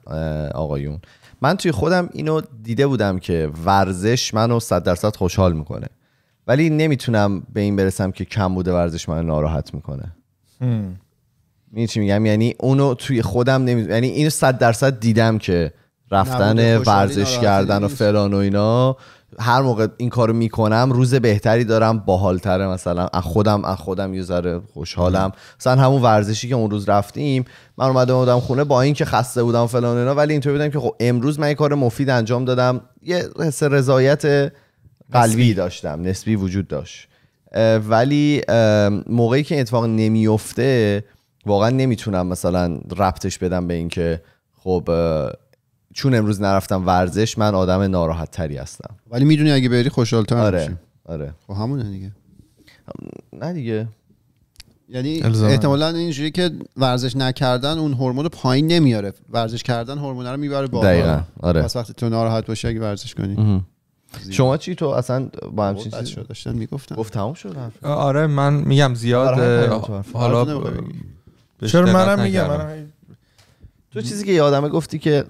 آقایون من توی خودم اینو دیده بودم که ورزش منو صد درصد خوشحال میکنه ولی نمیتونم به این برسم که کم بوده ورزش منو ناراحت میکنه میدونی چی میگم یعنی اونو توی خودم یعنی اینو صد درصد دیدم که رفتن ورزش کردن و فلان و اینا هر موقع این کارو میکنم روز بهتری دارم باحالتر مثلا از خودم از خودم یه ذره خوشحالم مثلا همون ورزشی که اون روز رفتیم من اومده بودم خونه با اینکه خسته بودم فلان اینا ولی اینطور بودم که خب امروز من یه کار مفید انجام دادم یه حس رضایت قلبی داشتم نسبی وجود داشت ولی موقعی که اتفاق نمیفته واقعا نمیتونم مثلا ربطش بدم به اینکه خب چون امروز نرفتم ورزش من آدم ناراحت تری هستم ولی میدونی اگه بری خوشحال تر آره آره خب همونه دیگه نه دیگه یعنی احتمالا اینجوری که ورزش نکردن اون هورمون پایین نمیاره ورزش کردن هورمون رو میبره بالا دقیقاً آره پس وقتی تو ناراحت باشی اگه ورزش کنی شما چی تو اصلا با خب، هم چیزی داشتن میگفتن گفت تموم شد آره من میگم زیاد حالا چرا منم میگم تو چیزی که یادمه گفتی که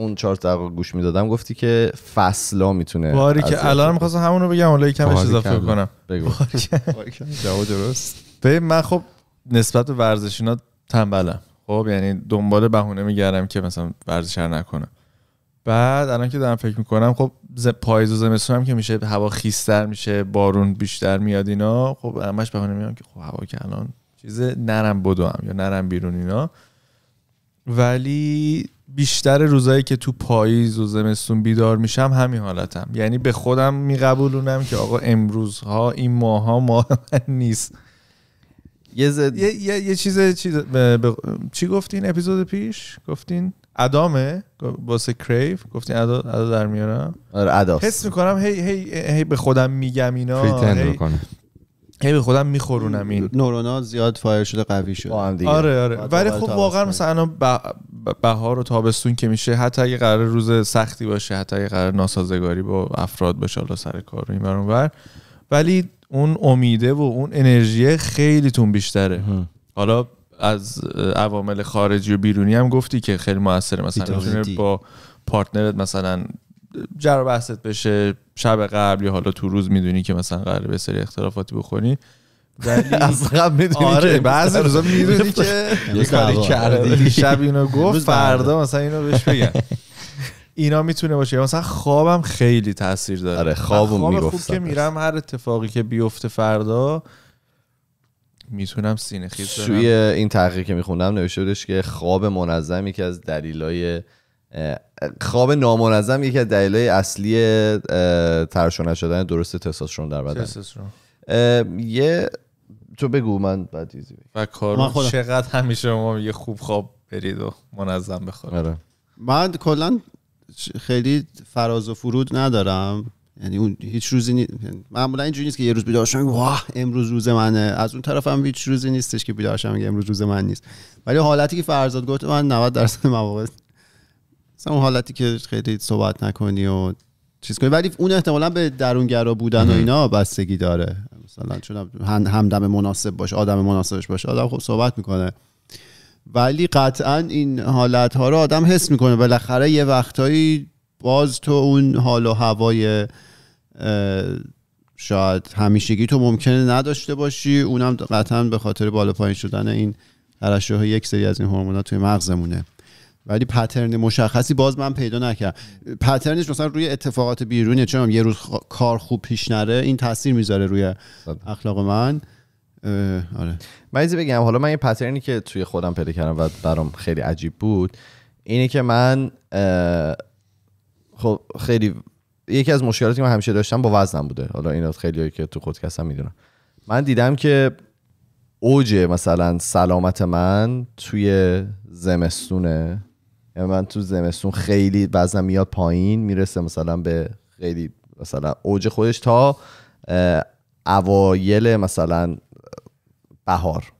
اون چهار دقیقه گوش میدادم گفتی که فصلا میتونه باری که الان میخواستم همونو بگم ولی یکم اضافه کنم بگو *laughs* جواب درست به من خب نسبت به اینا تنبلم خب یعنی دنبال بهونه میگردم که مثلا ورزش نکنم بعد الان که دارم فکر میکنم خب پاییز و زمستون هم که میشه هوا خیستر میشه بارون بیشتر میاد اینا خب همش بهونه میام که خب هوا که الان چیز نرم بدوم یا نرم بیرون اینا ولی بیشتر روزایی که تو پاییز و زمستون بیدار میشم همین حالتم یعنی به خودم میقبولونم که آقا امروز ها این ماها ماه من نیست یه, زد... یه،, یه،, چیز چی گفتین اپیزود پیش گفتین ادامه واسه کریف گفتین ادا ادا در میارم آره حس میکنم هی هی هی به خودم میگم اینا هی... هی به خودم میخورونم این نورونا زیاد فایر شده قوی شده آره،, آره آره ولی آره، خب واقعا مثلا بهار و تابستون که میشه حتی اگه قرار روز سختی باشه حتی اگه قرار ناسازگاری با افراد باشه حالا سر کار این بر. ولی اون امیده و اون انرژی خیلیتون بیشتره حالا از عوامل خارجی و بیرونی هم گفتی که خیلی موثره مثلا با پارتنرت مثلا جر بحثت بشه شب قبلی حالا تو روز میدونی که مثلا قراره به سری اختلافاتی بخونی *laughs* از قبل میدونی آره که بعضی روزا میدونی که یه کاری کردی *laughs* شب اینو گفت فردا مثلا اینو بهش بگن اینا میتونه باشه مثلا خوابم خیلی تاثیر داره آره خوابم خواب خوب که میرم هر اتفاقی که بیفته فردا میتونم سینه خیز توی این تحقیق که میخونم نوشته بودش که خواب منظمی که از دلایل خواب نامنظم یکی از دلایل اصلی ترش نشدن درست تستوسترون در بدن یه تو بگو من بعد و کارون چقدر همیشه ما یه خوب خواب برید و منظم بخوابید من آره. کلا خیلی فراز و فرود ندارم یعنی اون هیچ روزی نی... یعنی معمولا اینجوری نیست که یه روز بیدار شم واه امروز روز منه از اون طرف هم هیچ روزی نیستش که بیدار شم امروز روز من نیست ولی حالتی که فرزاد گفت من 90 درصد مواقع مثلا اون حالتی که خیلی صحبت نکنی و چیز کنی ولی اون احتمالا به درونگرا بودن و اینا بستگی داره مثلا چون همدم مناسب باشه آدم مناسبش باشه آدم خب صحبت میکنه ولی قطعا این حالت ها رو آدم حس میکنه بالاخره یه وقتهایی باز تو اون حال و هوای شاید همیشگی تو ممکنه نداشته باشی اونم قطعا به خاطر بالا پایین شدن این ترشح یک سری از این ها توی مغزمونه ولی پترن مشخصی باز من پیدا نکردم پترنش مثلا روی اتفاقات بیرونی چون یه روز کار خوب پیش نره این تاثیر میذاره روی اخلاق من آره بعضی بگم حالا من یه پترنی که توی خودم پیدا کردم و برام خیلی عجیب بود اینه که من خب خیلی یکی از مشکلاتی که من همیشه داشتم با وزنم بوده حالا اینا خیلی که تو کسم میدونم من دیدم که اوج مثلا سلامت من توی زمستونه یعنی من تو زمستون خیلی وزنم میاد پایین میرسه مثلا به خیلی مثلا اوج خودش تا اوایل مثلا بهار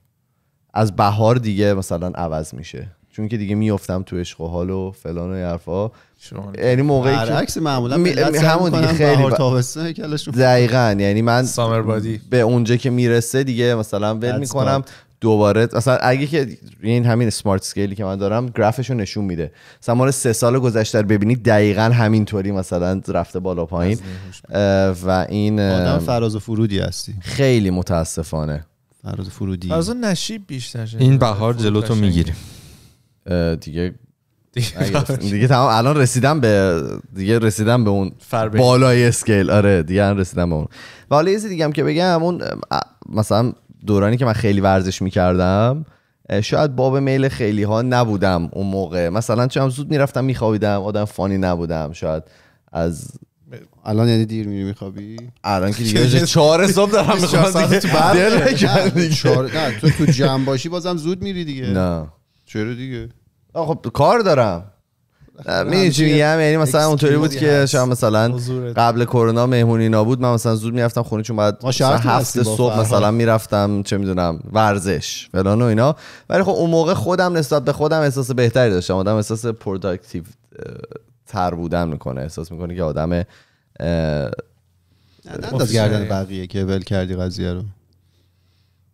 از بهار دیگه مثلا عوض میشه چون که دیگه میافتم تو عشق و حال و فلان و حرفا یعنی موقعی که عکس معمولا همون دیگه خیلی دقیقا یعنی من سامر بادی به اونجا که میرسه دیگه مثلا ول میکنم دوباره اصلا اگه که این همین سمارت سکیلی که من دارم گرافش رو نشون میده مثلا سه سال گذشته رو ببینی دقیقا همینطوری مثلا رفته بالا پایین و این آدم فراز و فرودی هستی خیلی متاسفانه فراز و فرودی نشیب بیشتر این بهار جلو تو میگیریم دیگه دیگه تمام الان رسیدم به دیگه رسیدم به اون بالای اسکیل آره دیگه رسیدم به اون و حالا یه دیگه هم که بگم اون مثلا دورانی که من خیلی ورزش میکردم شاید باب میل خیلی ها نبودم اون موقع مثلا چون زود میرفتم میخوابیدم آدم فانی نبودم شاید از الان یعنی دیر میری میخوابی الان که *laughs* دیگه چهار صبح دارم میخوام دیگه تو نه تو تو جمع باشی بازم زود میری دیگه نه چرا دیگه خب کار دارم میدونی چی یعنی مثلا اونطوری بود که شما مثلا قبل کرونا مهمونی نبود من مثلا زود میرفتم خونه چون بعد هفت صبح مثلا میرفتم چه میدونم ورزش فلان و اینا ولی خب اون موقع خودم نسبت به خودم احساس بهتری داشتم آدم احساس پروداکتیو تر بودن میکنه احساس میکنه که آدم نه گردن بقیه که ول کردی قضیه رو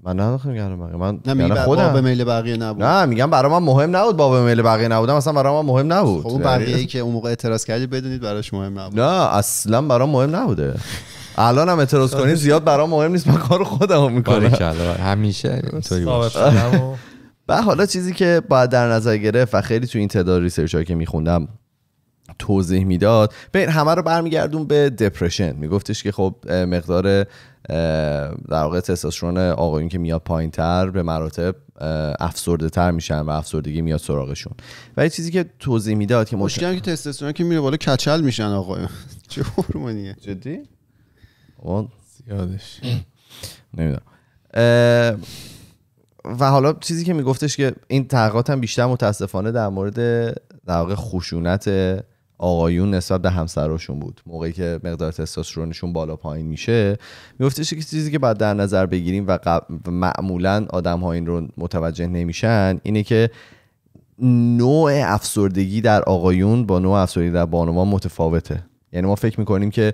من نداختم گرم بقیه من نه یعنی خودم به میل بقیه نبود نه میگم برای من مهم نبود با به میل بقیه نبودم اصلا برای من مهم نبود خب یعنی- بقیه ای که اون موقع اعتراض کردی بدونید براش مهم نبود نه اصلا برای مهم نبوده الان هم اعتراض کنی زیاد برای مهم نیست من کار خودم میکنم همیشه اینطوری و *laughs* حالا چیزی که باید در نظر گرفت و خیلی تو این تعداد ریسرچ که میخوندم توضیح میداد ببین همه رو برمیگردون به دپرشن میگفتش که خب مقدار در واقع تستوسترون آقایون که میاد پایین تر به مراتب افسرده تر میشن و افسردگی میاد سراغشون و یه چیزی که توضیح میداد که مشکل که تستوسترون که میره بالا کچل میشن آقایون *laughs* چه هورمونیه جدی زیادش نمیدونم و حالا چیزی که میگفتش که این تحقیقات هم بیشتر متاسفانه در مورد در واقع خشونت آقایون نسبت به همسراشون بود موقعی که مقدار تستوسترونشون بالا پایین میشه میفتش که چیزی که بعد در نظر بگیریم و, قب... معمولا آدم ها این رو متوجه نمیشن اینه که نوع افسردگی در آقایون با نوع افسردگی در بانوان متفاوته یعنی ما فکر میکنیم که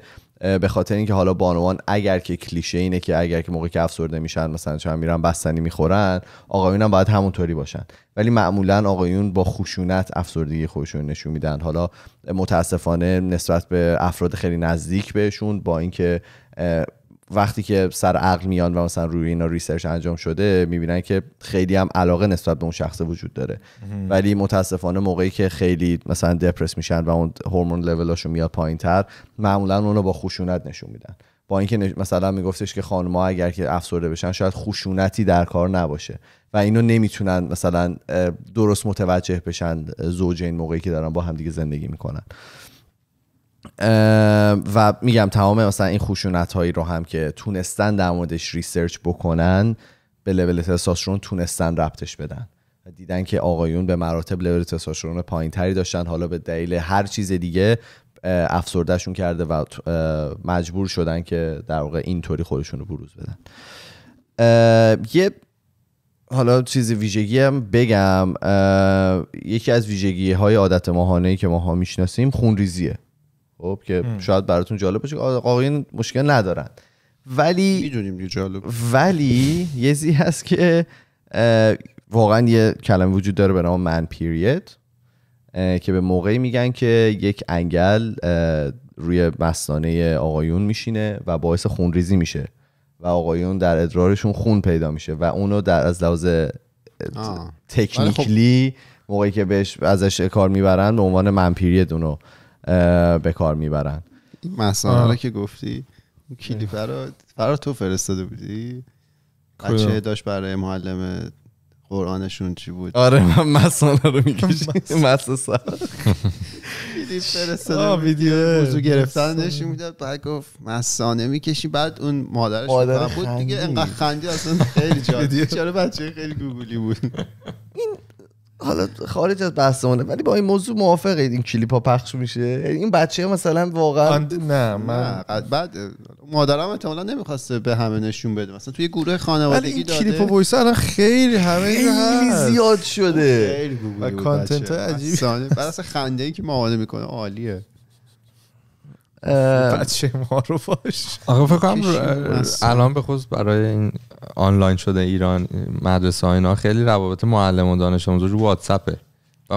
به خاطر اینکه حالا بانوان اگر که کلیشه اینه که اگر که موقع که افسرده میشن مثلا چون میرن بستنی میخورن آقایون هم باید همونطوری باشن ولی معمولا آقایون با خشونت افسردگی خودشون نشون میدن حالا متاسفانه نسبت به افراد خیلی نزدیک بهشون با اینکه وقتی که سر عقل میان و مثلا روی اینا ریسرچ انجام شده میبینن که خیلی هم علاقه نسبت به اون شخص وجود داره ولی متاسفانه موقعی که خیلی مثلا دپرس میشن و اون هورمون لولاشون میاد پایینتر معمولا اونو با خشونت نشون میدن با اینکه مثلا میگفتش که خانمها اگر که افسرده بشن شاید خشونتی در کار نباشه و اینو نمیتونن مثلا درست متوجه بشن این موقعی که دارن با همدیگه زندگی میکنن و میگم تمام مثلا این خشونت هایی رو هم که تونستن در موردش ریسرچ بکنن به لول تستاسترون تونستن ربطش بدن دیدن که آقایون به مراتب لول تستاسترون پایین تری داشتن حالا به دلیل هر چیز دیگه افسردهشون کرده و مجبور شدن که در واقع اینطوری خودشون رو بروز بدن یه حالا چیز ویژگی هم بگم یکی از ویژگی های عادت ماهانه که ماها میشناسیم خونریزیه خب که شاید براتون جالب باشه آقایون مشکل ندارن ولی میدونیم جالب ولی یه زی هست که واقعا یه کلمه وجود داره به نام من پیریت که به موقعی میگن که یک انگل روی مستانه آقایون میشینه و باعث خونریزی میشه و آقایون در ادرارشون خون پیدا میشه و اونو در از لحاظ تکنیکلی خب موقعی که بهش ازش کار میبرن به عنوان منپیریت اونو به کار میبرن مثلا که گفتی اون کلیپ رو تو فرستاده بودی بچه داشت برای معلم قرآنشون چی بود آره من مسانه رو میکشیم *laughs* مس فرستاده ویدیو موضوع گرفتن نشون میداد بعد گفت مسانه میکشی بعد اون مادرش بود دیگه انقدر خندی خیلی جالب چرا بچه خیلی گوگولی بود *laughs* حالا خارج از بحثمونه ولی با این موضوع موافقه این کلیپ ها پخش میشه این بچه مثلا واقعا نه من بعد مادرم احتمالا نمیخواسته به همه نشون بده مثلا توی گروه خانوادگی این داده کلیپ وایس الان خیلی همه خیلی زیاد شده و کانتنت های عجیب بعد اصلا خنده ای که مامان میکنه عالیه بچه ما رو باش آقا فکر کنم الان به برای این آنلاین شده ایران مدرسه ها اینا خیلی روابط معلم و دانش آموز رو واتسپه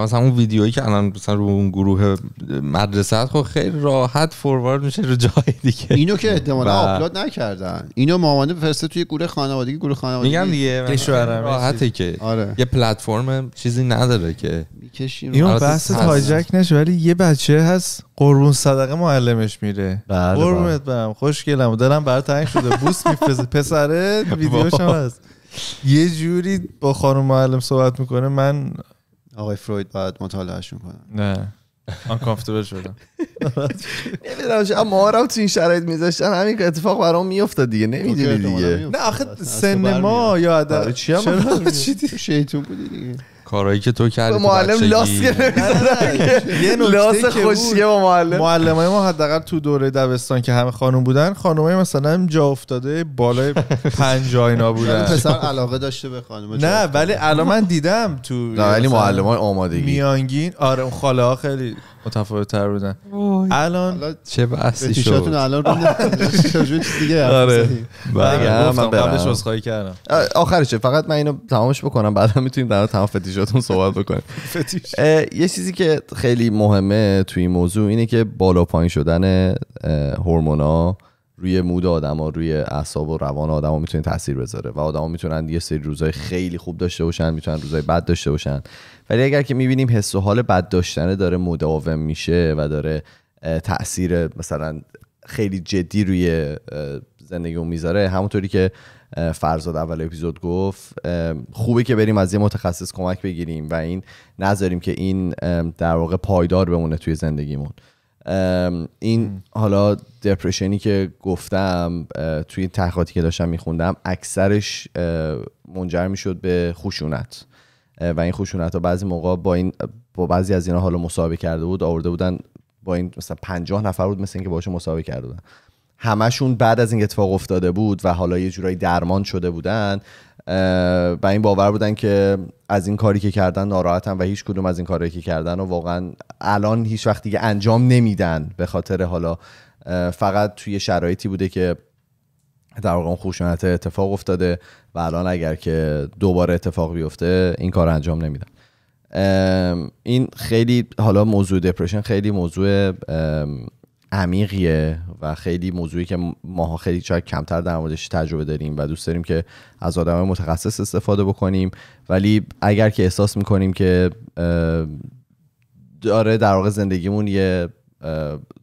مثلا اون ویدیویی که الان مثلا رو اون گروه مدرسه خب خیلی راحت فوروارد میشه رو جای دیگه اینو که احتمالا آپلود نکردن اینو مامانه فرسته توی گروه خانوادگی گروه خانوادگی میگم دیگه راحته که آره. یه پلتفرم چیزی نداره که اینو آره، بحث تاجک نشه ولی یه بچه هست قربون صدقه معلمش میره بله، بله. قربونت برم خوشگلم دلم برات تنگ شده بوس میفرسته پسره *laughs* ویدیوش یه جوری با خانم معلم صحبت میکنه من آقای فروید باید مطالعهشون کنن نه آنکامفتبل شدم نمیدونم ما تو این شرایط میذاشتن همین که اتفاق برام میافتاد دیگه نمیدونی دیگه نه آخه سن ما یا چی هم بودی دیگه کارایی که تو کردی معلم لاس یه *laughs* لاس خوشیه با معلم معلمای ما حداقل تو دوره دبستان که همه خانم بودن خانمای مثلا جا افتاده بالای 50 اینا *laughs* بودن پسر علاقه داشته به خانم نه ولی الان من دیدم تو نه ولی معلمای آمادگی میانگین آره اون خاله ها خیلی متفاوت تر بودن الان چه بحثی شد الان رو *laughs* دیگه آره, بله، آره، قبلش کردم آخرشه فقط من اینو تمامش بکنم بعدا میتونیم در تمام فتیشاتون صحبت بکنیم *laughs* یه چیزی که خیلی مهمه توی این موضوع اینه که بالا پایین شدن هورمونا روی مود ها روی اعصاب و روان ها میتونه تاثیر بذاره و ها میتونن یه سری روزای خیلی خوب داشته باشن میتونن روزای بد داشته باشن ولی اگر که میبینیم حس و حال بد داشتنه داره مداوم میشه و داره تاثیر مثلا خیلی جدی روی اون میذاره همونطوری که فرزاد اول اپیزود گفت خوبه که بریم از یه متخصص کمک بگیریم و این نذاریم که این در واقع پایدار بمونه توی زندگیمون این حالا دپرشنی که گفتم توی این تحقیقاتی که داشتم میخوندم اکثرش منجر میشد به خشونت و این خشونت بعضی موقع با این با بعضی از اینا حالا مسابقه کرده بود آورده بودن با این مثلا 50 نفر بود مثل اینکه باشه مسابقه کرده بودن همشون بعد از این اتفاق افتاده بود و حالا یه جورایی درمان شده بودن و این باور بودن که از این کاری که کردن ناراحتن و هیچ کدوم از این کاری که کردن و واقعا الان هیچ وقت دیگه انجام نمیدن به خاطر حالا فقط توی شرایطی بوده که در واقع اون اتفاق افتاده و الان اگر که دوباره اتفاق بیفته این کار انجام نمیدن این خیلی حالا موضوع دپرشن خیلی موضوع عمیقیه و خیلی موضوعی که ماها خیلی شاید کمتر در موردش تجربه داریم و دوست داریم که از آدم متخصص استفاده بکنیم ولی اگر که احساس میکنیم که داره در واقع زندگیمون یه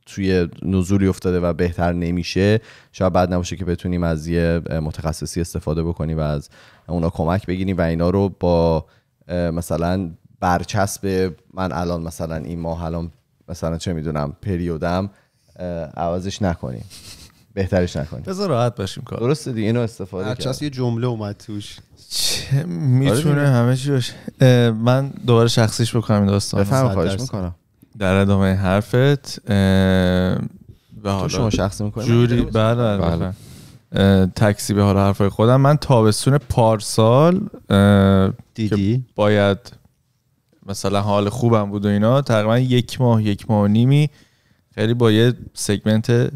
توی نزولی افتاده و بهتر نمیشه شاید بعد نباشه که بتونیم از یه متخصصی استفاده بکنیم و از اونا کمک بگیریم و اینا رو با مثلا برچسب من الان مثلا این ماه الان مثلا چه میدونم پریودم عوضش نکنیم بهترش نکنیم بذار راحت باشیم کار درسته دیگه اینو استفاده کرد یه جمله اومد توش میتونه آره همه چی من دوباره شخصیش بکنم این داستان بفهم خواهش میکنم در ادامه حرفت و حالا شما شخصی میکنی جوری بله بله, بله. بله. تکسی به حال حرفای خودم من تابستون پارسال دیدی باید مثلا حال خوبم بود و اینا تقریبا یک ماه یک ماه و نیمی خیلی با یه سگمنت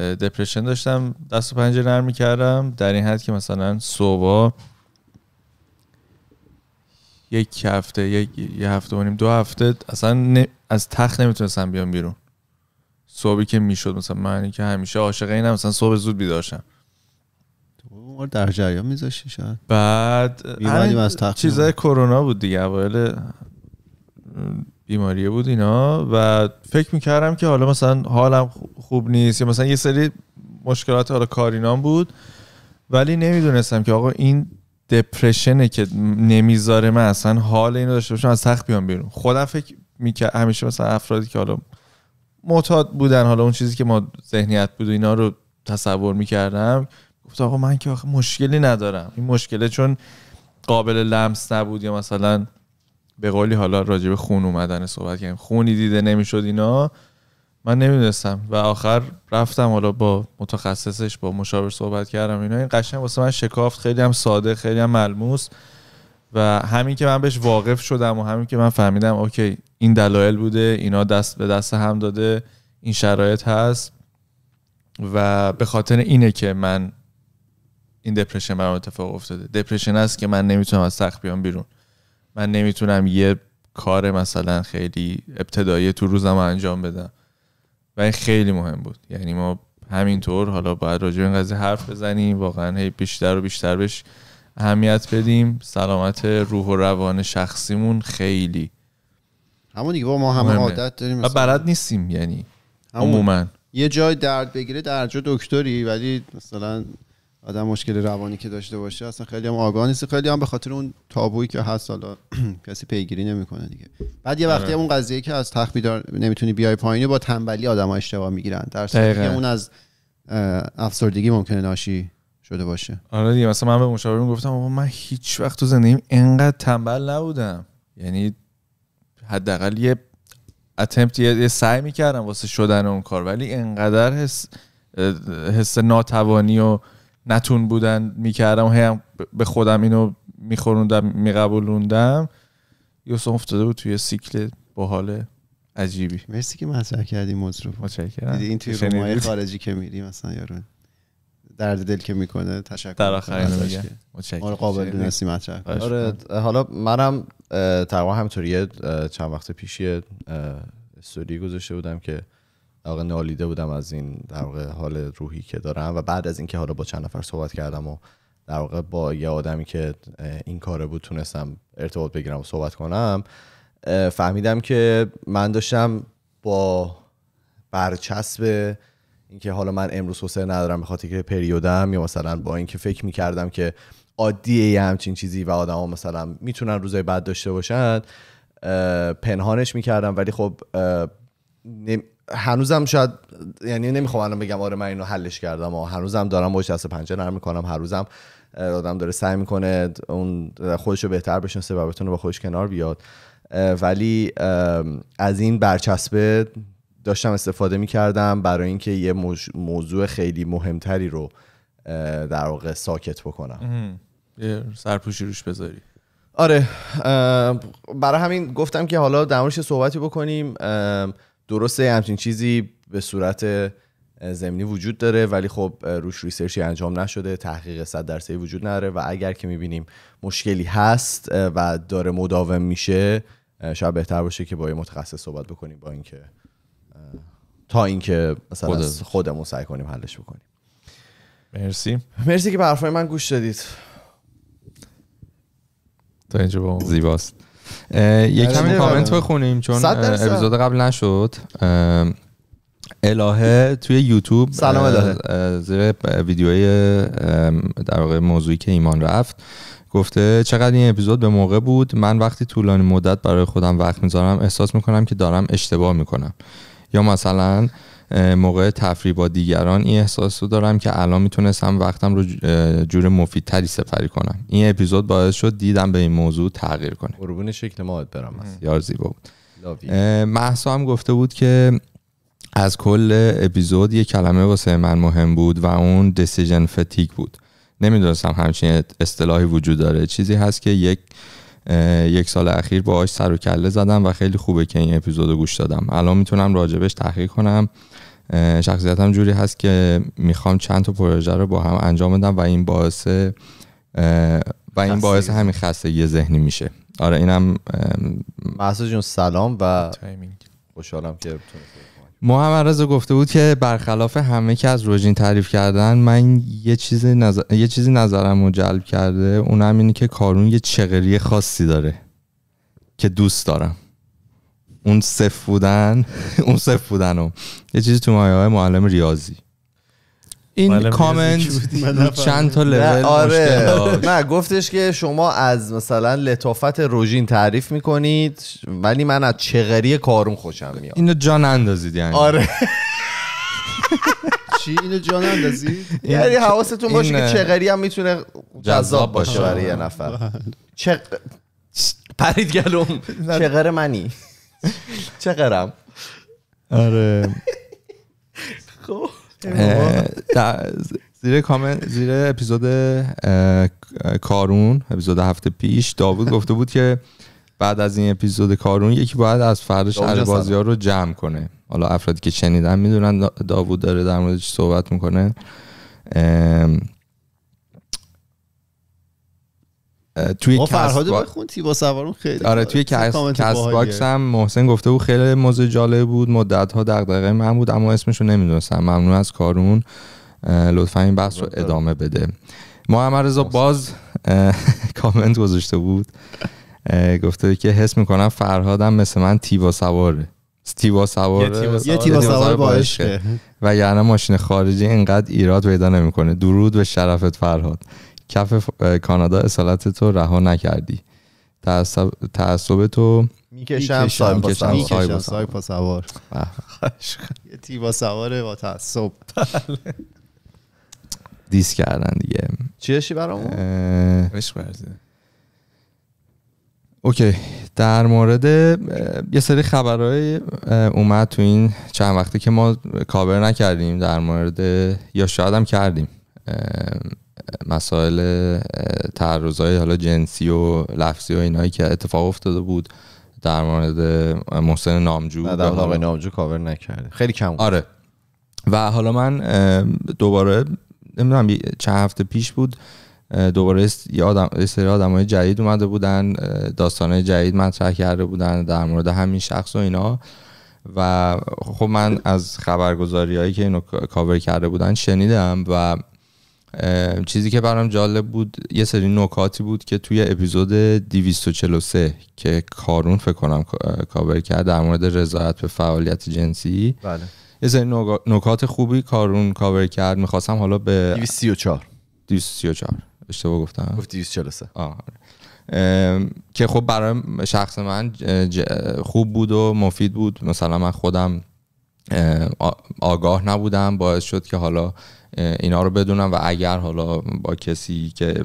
دپرشن داشتم دست و پنجه نرم میکردم در این حد که مثلا صبح یک هفته یک یه هفته و نیم دو هفته اصلا از تخت نمیتونستم بیام بیرون صبحی که میشد مثلا معنی که همیشه عاشق اینم مثلا صبح زود بیداشم در جریان میذاشتی شاید بعد از تخت چیزای کرونا بود دیگه اوایل بیماری بود اینا و فکر میکردم که حالا مثلا حالم خوب نیست یا مثلا یه سری مشکلات حالا کارینام بود ولی نمیدونستم که آقا این دپرشنه که نمیذاره من اصلا حال اینو داشته باشم از تخت بیام بیرون خودم فکر میکرد همیشه مثلا افرادی که حالا معتاد بودن حالا اون چیزی که ما ذهنیت بود و اینا رو تصور میکردم گفت آقا من که آخه مشکلی ندارم این مشکله چون قابل لمس نبود یا مثلا به قولی حالا راجع به خون اومدن صحبت کردیم خونی دیده نمیشد اینا من نمیدونستم و آخر رفتم حالا با متخصصش با مشاور صحبت کردم اینا این قشنگ واسه من شکافت خیلی هم ساده خیلی هم ملموس و همین که من بهش واقف شدم و همین که من فهمیدم اوکی این دلایل بوده اینا دست به دست هم داده این شرایط هست و به خاطر اینه که من این دپرشن برام اتفاق افتاده دپرشن است که من نمیتونم از سخت بیام بیرون من نمیتونم یه کار مثلا خیلی ابتدایی تو روزم انجام بدم و این خیلی مهم بود یعنی ما همینطور حالا باید راجع این قضیه حرف بزنیم واقعا هی بیشتر و بیشتر بهش اهمیت بدیم سلامت روح و روان شخصیمون خیلی همون دیگه با ما همه عادت داریم بلد نیستیم یعنی عموما یه جای درد بگیره در جا دکتری ولی مثلا آدم مشکل روانی که داشته باشه اصلا خیلی هم آگاه نیست خیلی هم به خاطر اون تابویی که هست حالا *clears throat* کسی پیگیری نمیکنه دیگه بعد یه وقتی اون آره. قضیه که از تخت نمیتونی بیای پایینه با تنبلی آدم‌ها اشتباه میگیرن در که اون از افسردگی ممکنه ناشی شده باشه آره دیگه مثلا من به مشاورم گفتم آقا من هیچ وقت تو زندگیم اینقدر تنبل نبودم یعنی حداقل یه اتمپت یه سعی میکردم واسه شدن اون کار ولی انقدر حس حس ناتوانی و نتون بودن میکردم و هم به خودم اینو میخوروندم میقبولوندم یوسف افتاده بود توی سیکل حال عجیبی مرسی که مطرح کردی مطرح رو این توی رومای خارجی که میری مثلا یارو درد دل که میکنه تشکر در آخر آره، آره، قابل دونستی مطرح آره حالا منم تقریبا همینطوری چند وقت پیشی استوری گذاشته بودم که واقعا نالیده بودم از این در واقع حال روحی که دارم و بعد از اینکه حالا با چند نفر صحبت کردم و در واقع با یه آدمی که این کاره بود تونستم ارتباط بگیرم و صحبت کنم فهمیدم که من داشتم با برچسب اینکه حالا من امروز حوصله ندارم به خاطر که پریودم یا مثلا با اینکه فکر میکردم که عادیه یه همچین چیزی و آدما مثلا میتونن روزای بعد داشته باشن پنهانش میکردم ولی خب هنوزم شاید یعنی نمیخوام الان بگم آره من اینو حلش کردم و هنوزم دارم باش دست پنجه نرم میکنم روزم آدم داره سعی میکنه اون خودشو بهتر بشناسه و بتونه با خودش کنار بیاد ولی از این برچسبه داشتم استفاده کردم برای اینکه یه موضوع خیلی مهمتری رو در واقع ساکت بکنم یه سرپوشی روش بذاری آره برای همین گفتم که حالا در صحبتی بکنیم درسته همچین چیزی به صورت زمینی وجود داره ولی خب روش ریسرچی انجام نشده تحقیق صد درصدی وجود نداره و اگر که میبینیم مشکلی هست و داره مداوم میشه شاید بهتر باشه که با یه متخصص صحبت بکنیم با اینکه تا اینکه مثلا خودم. از خودمون سعی کنیم حلش بکنیم مرسی مرسی که به من گوش دادید تا اینجا با زیباست یه بله، کمی بله. کامنت بخونیم چون اپیزود قبل نشد الهه توی یوتیوب سلام زیر ویدیوی در واقع موضوعی که ایمان رفت گفته چقدر این اپیزود به موقع بود من وقتی طولانی مدت برای خودم وقت میذارم احساس میکنم که دارم اشتباه میکنم یا مثلا موقع تفریح با دیگران این احساس رو دارم که الان میتونستم وقتم رو جور مفیدتری سپری کنم این اپیزود باعث شد دیدم به این موضوع تغییر کنه قربون شکل ماهت برم یار زیبا بود محسا هم گفته بود که از کل اپیزود یه کلمه واسه من مهم بود و اون دیسیژن فتیک بود نمیدونستم همچین اصطلاحی وجود داره چیزی هست که یک یک سال اخیر باهاش سر و کله زدم و خیلی خوبه که این اپیزودو گوش دادم الان میتونم راجبش تحقیق کنم شخصیتم جوری هست که میخوام چند تا پروژه رو با هم انجام بدم و این باعث و این باعث همین خستگی ذهنی میشه آره اینم محسوس جون سلام و خوشحالم که محمد رضا گفته بود که برخلاف همه که از روژین تعریف کردن من یه چیزی نظر... یه چیزی نظرم رو جلب کرده اونم هم اینه که کارون یه چغری خاصی داره که دوست دارم اون صف بودن *laughs* اون صف بودن و یه چیزی تو مایه های معلم ریاضی این بله، کامنت چند تا لول آره نه گفتش که شما از مثلا لطافت روژین تعریف میکنید ولی من از چغری کارون خوشم میاد اینو جان اندازید یعنی آره *laughs* چی اینو جان اندازید یعنی حواستون باشه که چغری هم میتونه جذاب باشه برای یه نفر بله. چق پرید گلوم چغر منی *laughs* چقرم آره *laughs* خب زیر کامنت زیر اپیزود کارون اپیزود هفته پیش داوود گفته بود که بعد از این اپیزود کارون یکی باید از فرش بازی ها رو جمع کنه حالا افرادی که شنیدن میدونن داوود داره در مورد چی صحبت میکنه توی فرهاد با... سوارون خیلی آره توی کس باکس هم محسن گفته بود خیلی موضوع جالب بود مدت ها دقیقه من بود اما اسمشو نمیدونستم ممنون از کارون لطفا این بحث رو ادامه بده محمد رضا باز *laughs* کامنت گذاشته بود گفته که حس میکنم فرهادم مثل من تیبا سواره تیبا سوار یه تیبا سوار با و یعنی ماشین خارجی اینقدر ایراد پیدا نمیکنه درود به شرفت فرهاد کف کانادا اصالت تو رها نکردی تعصب تو میکشم سایب با سوار بله. یه تیبا سواره با تعصب بله. دیس کردن دیگه چی داشتی برامون؟ عشق اوکی در مورد یه سری خبرهای اومد تو این چند وقتی که ما کابر نکردیم در مورد یا شاید هم کردیم مسائل تعرضای حالا جنسی و لفظی و اینایی که اتفاق افتاده بود در مورد محسن نامجو در آقای نامجو کاور نکرده خیلی کم آره و حالا من دوباره نمیدونم چه هفته پیش بود دوباره یه آدم یه سری آدم های جدید اومده بودن داستانه جدید مطرح کرده بودن در مورد همین شخص و اینا و خب من از خبرگزاری هایی که اینو کاور کرده بودن شنیدم و چیزی که برام جالب بود یه سری نکاتی بود که توی اپیزود 243 که کارون فکر کنم کاور کرد در مورد رضایت به فعالیت جنسی بله یه سری نکات خوبی کارون کاور کرد میخواستم حالا به 234 234 اشتباه گفتم گفت 243 آه. که خب برای شخص من خوب بود و مفید بود مثلا من خودم آگاه نبودم باعث شد که حالا اینا رو بدونم و اگر حالا با کسی که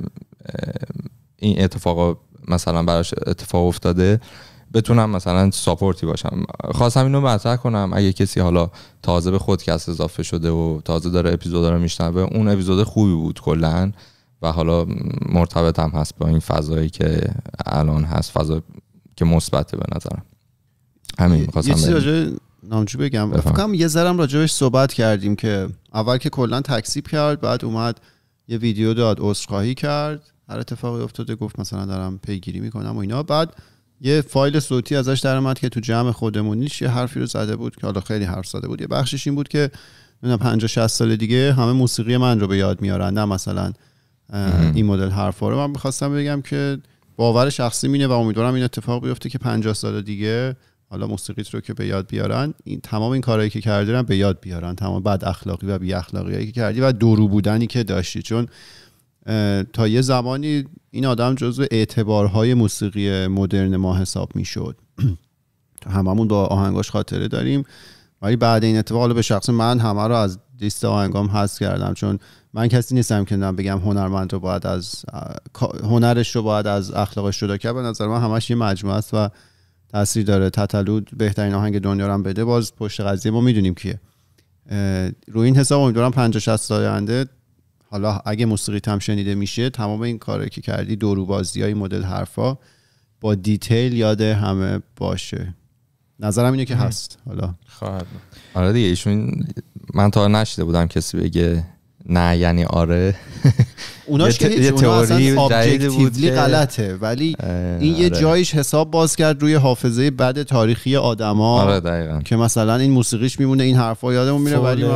این اتفاق مثلا براش اتفاق افتاده بتونم مثلا ساپورتی باشم خواستم اینو مطرح کنم اگه کسی حالا تازه به خود کس اضافه شده و تازه داره اپیزود رو میشنوه اون اپیزود خوبی بود کلا و حالا مرتبط هم هست با این فضایی که الان هست فضا که مثبته به نظرم همین یه نامجو بگم فکرم یه ذرم راجبش صحبت کردیم که اول که کلا تکسیب کرد بعد اومد یه ویدیو داد عذرخواهی کرد هر اتفاقی افتاده گفت مثلا دارم پیگیری میکنم و اینا بعد یه فایل صوتی ازش درآمد که تو جمع خودمونیش یه حرفی رو زده بود که حالا خیلی حرف زده بود یه بخشش این بود که 50 60 سال دیگه همه موسیقی من رو به یاد میارن نه مثلا این مدل حرفا رو من میخواستم بگم که باور شخصی مینه و امیدوارم این اتفاق بیفته که 50 سال دیگه حالا موسیقیت رو که به یاد بیارن این تمام این کارهایی که کردی به یاد بیارن تمام بد اخلاقی و بی اخلاقی هایی که کردی و دورو بودنی که داشتی چون تا یه زمانی این آدم جزو اعتبارهای موسیقی مدرن ما حساب میشد *clears throat* هممون با آهنگاش خاطره داریم ولی بعد این اتفاق حالا به شخص من همه رو از لیست آهنگام حذف کردم چون من کسی نیستم که نم بگم هنرمند رو باید از هنرش رو باید از اخلاقش جدا کرد به نظر من همش یه مجموعه است و تاثیر داره تتلو بهترین آهنگ دنیا رو هم بده باز پشت قضیه ما میدونیم کیه رو این حساب امیدوارم 50 60 سال آینده حالا اگه موسیقی هم شنیده میشه تمام این کاری که کردی دورو بازی های مدل حرفا با دیتیل یاد همه باشه نظرم اینه که هست حالا خواهد آره دیگه ایشون من تا نشیده بودم کسی بگه نه یعنی آره *laughs* اوناش که یه تئوری ابجکتیولی غلطه ولی این یه آره. جایش حساب باز کرد روی حافظه بد تاریخی آدما آره، که مثلا این موسیقیش میمونه این حرفا یادمون میره ولی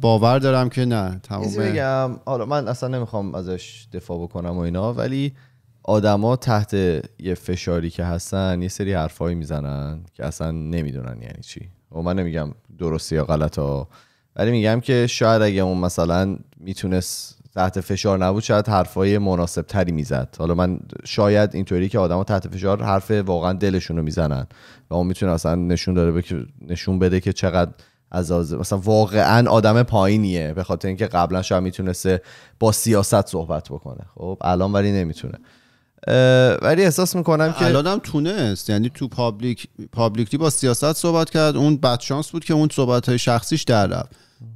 باور دارم که نه تمام بگم حالا من اصلا نمیخوام ازش دفاع بکنم و اینا ولی آدما تحت یه فشاری که هستن یه سری حرفایی میزنن که اصلا نمیدونن یعنی چی و من نمیگم درسته یا غلطه. ولی میگم که شاید اگه اون مثلا میتونست تحت فشار نبود شاید حرفای مناسب تری میزد حالا من شاید اینطوری که آدم تحت فشار حرف واقعا دلشون رو میزنن و اون میتونه اصلا نشون داره نشون بده که چقدر از مثلا واقعا آدم پایینیه به خاطر اینکه قبلا شاید میتونسته با سیاست صحبت بکنه خب الان ولی نمیتونه ولی احساس میکنم که الانم تونست یعنی تو پابلیک پابلیکلی با سیاست صحبت کرد اون بدشانس بود که اون صحبت های شخصیش در رفت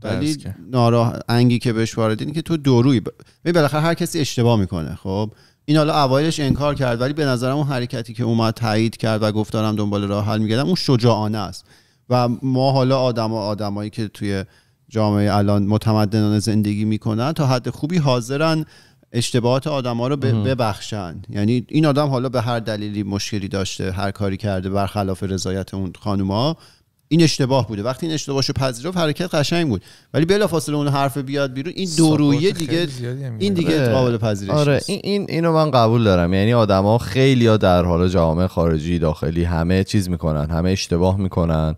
ولی ناراه انگی که بهش وارد این که تو دروی ب... بالاخره هر کسی اشتباه میکنه خب این حالا اوایلش انکار کرد ولی به نظرم اون حرکتی که اومد تایید کرد و گفت دنبال راه حل میگردم اون شجاعانه است و ما حالا آدما آدمایی که توی جامعه الان متمدنانه زندگی میکنن تا حد خوبی حاضرن اشتباهات آدما رو ببخشن یعنی این آدم حالا به هر دلیلی مشکلی داشته هر کاری کرده برخلاف رضایت اون خانوما این اشتباه بوده وقتی این اشتباهشو پذیرفت حرکت قشنگ بود ولی بلافاصله اون حرف بیاد بیرون این دورویه دیگه این دیگه قابل پذیرش آره این این اینو من قبول دارم یعنی آدما خیلی ها در حال جامعه خارجی داخلی همه چیز میکنن همه اشتباه میکنن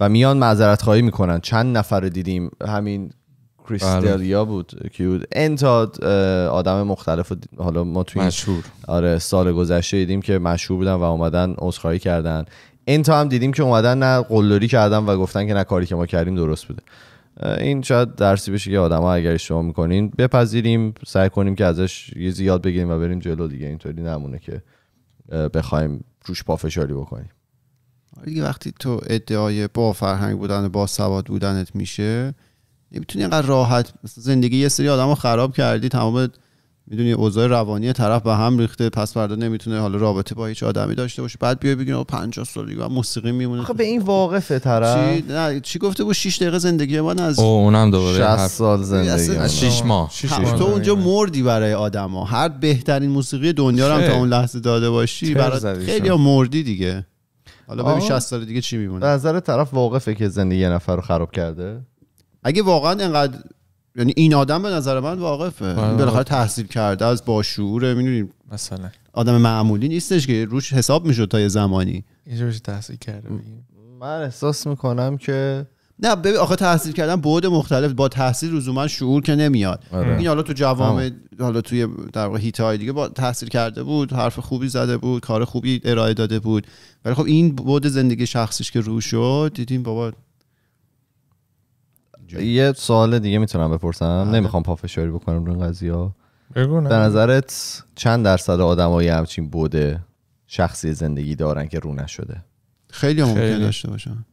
و میان معذرت خواهی میکنن چند نفر دیدیم همین کریستلیا بله. بود که ان تا آدم مختلف حالا ما توی مشهور آره سال گذشته دیدیم که مشهور بودن و اومدن عذرخواهی کردن این تا هم دیدیم که اومدن نه قلدری کردن و گفتن که نه کاری که ما کردیم درست بوده این شاید درسی بشه که آدما اگر شما میکنین بپذیریم سعی کنیم که ازش یه زیاد بگیریم و بریم جلو دیگه اینطوری نمونه که بخوایم روش فشاری بکنیم دیگه وقتی تو ادعای با فرهنگ بودن با سواد بودنت میشه نمیتونی اینقدر راحت مثل زندگی یه سری آدم رو خراب کردی تمام میدونی اوضاع روانی طرف به هم ریخته پس فردا نمیتونه حالا رابطه با هیچ آدمی داشته باشه بعد بیای بگین 50 سال دیگه موسیقی میمونه خب به این واقفه طرف چی نه چی گفته بود 6 دقیقه زندگی ما از اونم دوباره 60 سال زندگی از 6 ماه تو اونجا مردی برای آدما هر بهترین موسیقی دنیا رو هم تا اون لحظه داده باشی برای خیلی مردی دیگه حالا ببین 60 سال دیگه چی میمونه نظر طرف واقفه که زندگی یه نفر رو خراب کرده اگه واقعا اینقدر یعنی این آدم به نظر من واقفه آره. بالاخره تحصیل کرده از با شعور میدونیم مثلا آدم معمولی نیستش که روش حساب میشد تا یه زمانی اینجوری تحصیل کرده من احساس میکنم که نه ببین آخه تحصیل کردن بعد مختلف با تحصیل لزوما شعور که نمیاد آره. این حالا تو جوام حالا توی در واقع هیتای دیگه با تحصیل کرده بود حرف خوبی زده بود کار خوبی ارائه داده بود ولی خب این بعد زندگی شخصیش که رو شد دیدیم بابا یه سوال دیگه میتونم بپرسم بله. نمیخوام پافشاری بکنم رو این قضیه به نظرت چند درصد های همچین بوده شخصی زندگی دارن که رو نشده خیلی ممکن داشته باشن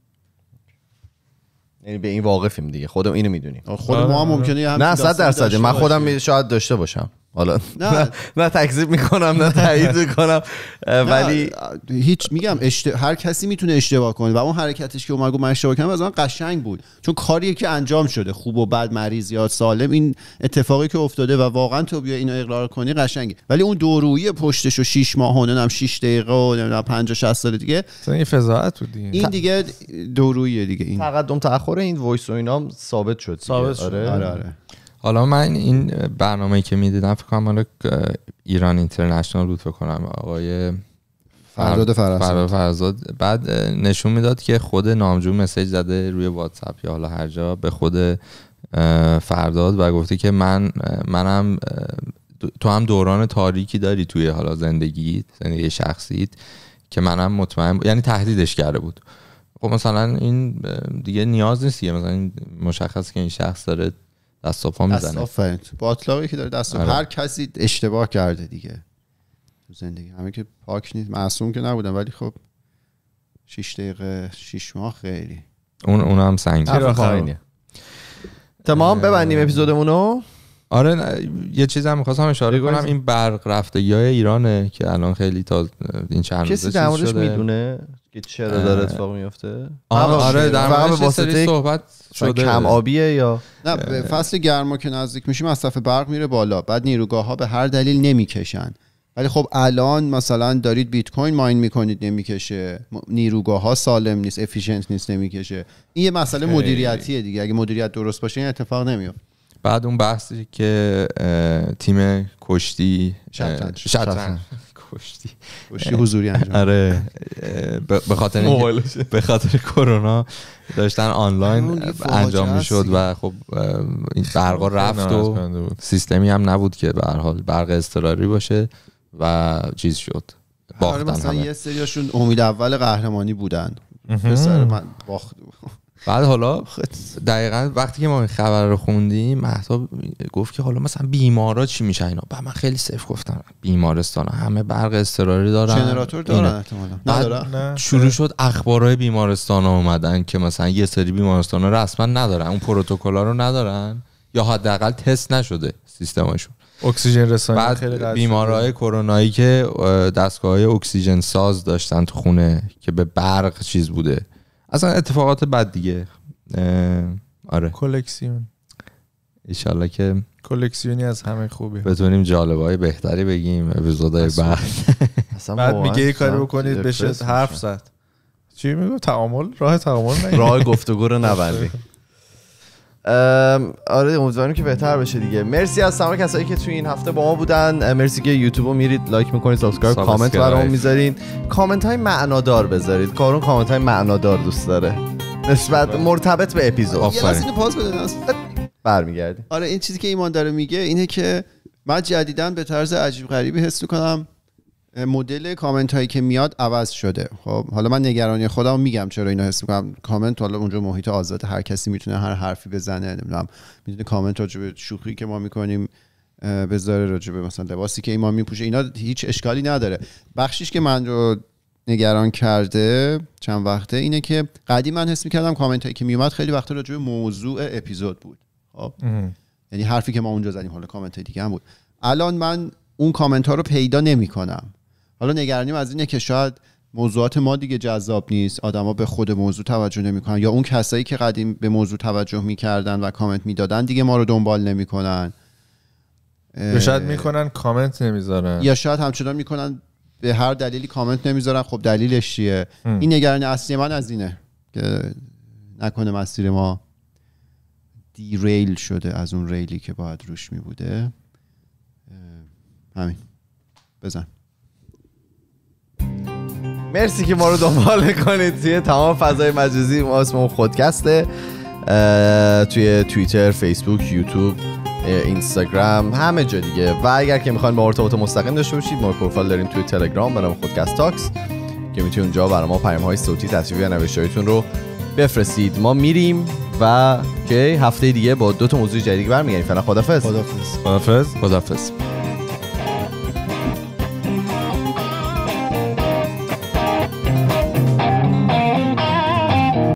یعنی به این واقفیم دیگه خودم اینو میدونیم خود هم ممکنه نه صد درصده من خودم شاید داشته باشم حالا نه, *laughs* نه تکذیب میکنم نه تایید *laughs* میکنم ولی هیچ میگم اشت... هر کسی میتونه اشتباه کنه و اون حرکتش که اومد گفت من اشتباه کردم از من قشنگ بود چون کاریه که انجام شده خوب و بد مریض یا سالم این اتفاقی که افتاده و واقعا تو بیا اینو اقرار کنی قشنگه ولی اون دورویی پشتش و 6 ماهونه هم 6 دقیقه و نمیدونم 50 60 سال دیگه این فضاحت بود دیگه این دیگه دورویی دیگه این فقط تقدم تاخر این وایس و اینا ثابت شد ثابت شد آره آره, آره. حالا من این برنامه که میدیدم فکر کنم ایران اینترنشنال بود کنم آقای فرزاد فرزاد بعد نشون میداد که خود نامجو مسیج زده روی واتساپ یا حالا هر جا به خود فرداد و گفته که من منم تو هم دوران تاریکی داری توی حالا زندگی زندگی شخصیت که منم مطمئن یعنی تهدیدش کرده بود خب مثلا این دیگه نیاز نیست مثلا مشخص که این شخص داره دست و پا میزنه با اطلاقی که داره دست آره. هر کسی اشتباه کرده دیگه تو زندگی همه که پاک نیست معصوم که نبودم ولی خب 6 دقیقه 6 ماه خیلی اون اون هم سنگین تمام ببندیم اپیزودمونو آره یه چیزی هم میخواستم اشاره کنم این برق رفته یا ایرانه که الان خیلی تا این چند کسی در موردش میدونه که چرا داره اتفاق میفته آره در مورد واسطه صحبت شده کم آبیه یا نه به فصل گرما که نزدیک میشیم از مصرف برق میره بالا بعد نیروگاه ها به هر دلیل نمیکشن ولی خب الان مثلا دارید بیت کوین ماین میکنید نمیکشه نیروگاه ها سالم نیست افیشنت نیست نمیکشه این یه مسئله مدیریتیه دیگه اگه مدیریت درست باشه این اتفاق نمیفته بعد اون بحثی که تیم کشتی شطرنج کشتی کشتی حضوری انجام آره به خاطر به خاطر کرونا داشتن آنلاین انجام میشد و خب این برقا رفت و سیستمی هم نبود که به هر حال برق اضطراری باشه و چیز شد آره، باختن مثلا یه سریاشون امید اول قهرمانی بودن پسر من باخت بعد حالا دقیقا وقتی که ما این خبر رو خوندیم محتاب گفت که حالا مثلا بیمارا چی میشن اینا بعد من خیلی صرف گفتم بیمارستان همه برق اضطراری دارن جنراتور دارن احتمالا شروع شد اخبارهای بیمارستان ها اومدن که مثلا یه سری بیمارستان ها رسما ندارن اون پروتکل رو ندارن یا حداقل تست نشده سیستمشون اکسیژن رسانی بعد بیمارای کرونایی که دستگاه اکسیژن ساز داشتن تو خونه که به برق چیز بوده اصلا اتفاقات بد دیگه آره کلکسیون ایشالله که کلکسیونی از همه خوبی بتونیم جالب های بهتری بگیم اپیزودهای بعد بعد میگه یه کاری بکنید بشه حرف زد چی میگو تعامل راه تعامل *laughs* راه گفتگو رو نبندیم آره. آره امیدواریم که بهتر بشه دیگه مرسی از تمام کسایی که توی این هفته با ما بودن مرسی که یوتیوب رو میرید لایک میکنید سابسکرایب کامنت برامون میذارین کامنت های معنادار بذارید کارون کامنت های معنادار دوست داره نسبت مرتبط به اپیزود آفرین اینو پاس برمیگردیم آره این چیزی که ایمان داره میگه اینه که من جدیدن به طرز عجیب غریبی حس میکنم مدل کامنت هایی که میاد عوض شده خب حالا من نگرانی خودم میگم چرا اینو حس میکنم کامنت حالا اونجا محیط آزاد هر کسی میتونه هر حرفی بزنه نمیدونم میتونه کامنت راجع شوخی که ما میکنیم بذاره راجع مثلا لباسی که ما میپوشه اینا هیچ اشکالی نداره بخشیش که من رو نگران کرده چند وقته اینه که قدیم من حس میکردم کامنت هایی که میومد خیلی وقت راجع موضوع اپیزود بود خب یعنی حرفی که ما اونجا زدیم حالا کامنت دیگه هم بود الان من اون کامنت ها رو پیدا نمیکنم حالا نگرانیم از اینه که شاید موضوعات ما دیگه جذاب نیست آدما به خود موضوع توجه نمیکنن یا اون کسایی که قدیم به موضوع توجه میکردن و کامنت میدادن دیگه ما رو دنبال نمیکنن یا شاید میکنن کامنت نمیذارن یا شاید همچنان میکنن به هر دلیلی کامنت نمیذارن خب دلیلش چیه این نگرانی اصلی من از اینه که نکنه مسیر ما ریل شده از اون ریلی که باید روش میبوده. همین بزن مرسی که ما رو دنبال کنید توی تمام فضای مجازی ما اسمو خودکسته توی توییتر فیسبوک یوتیوب اینستاگرام همه جا دیگه و اگر که میخواین با ارتباط مستقیم داشته باشید ما پروفایل داریم توی تلگرام به خودکست تاکس که میتونید اونجا برای ما پیام های صوتی تصویری و نوشتاریتون رو بفرستید ما میریم و که هفته دیگه با دو تا موضوع جدید برمیگردیم فعلا خدافظ خدافظ خدافظ خدافظ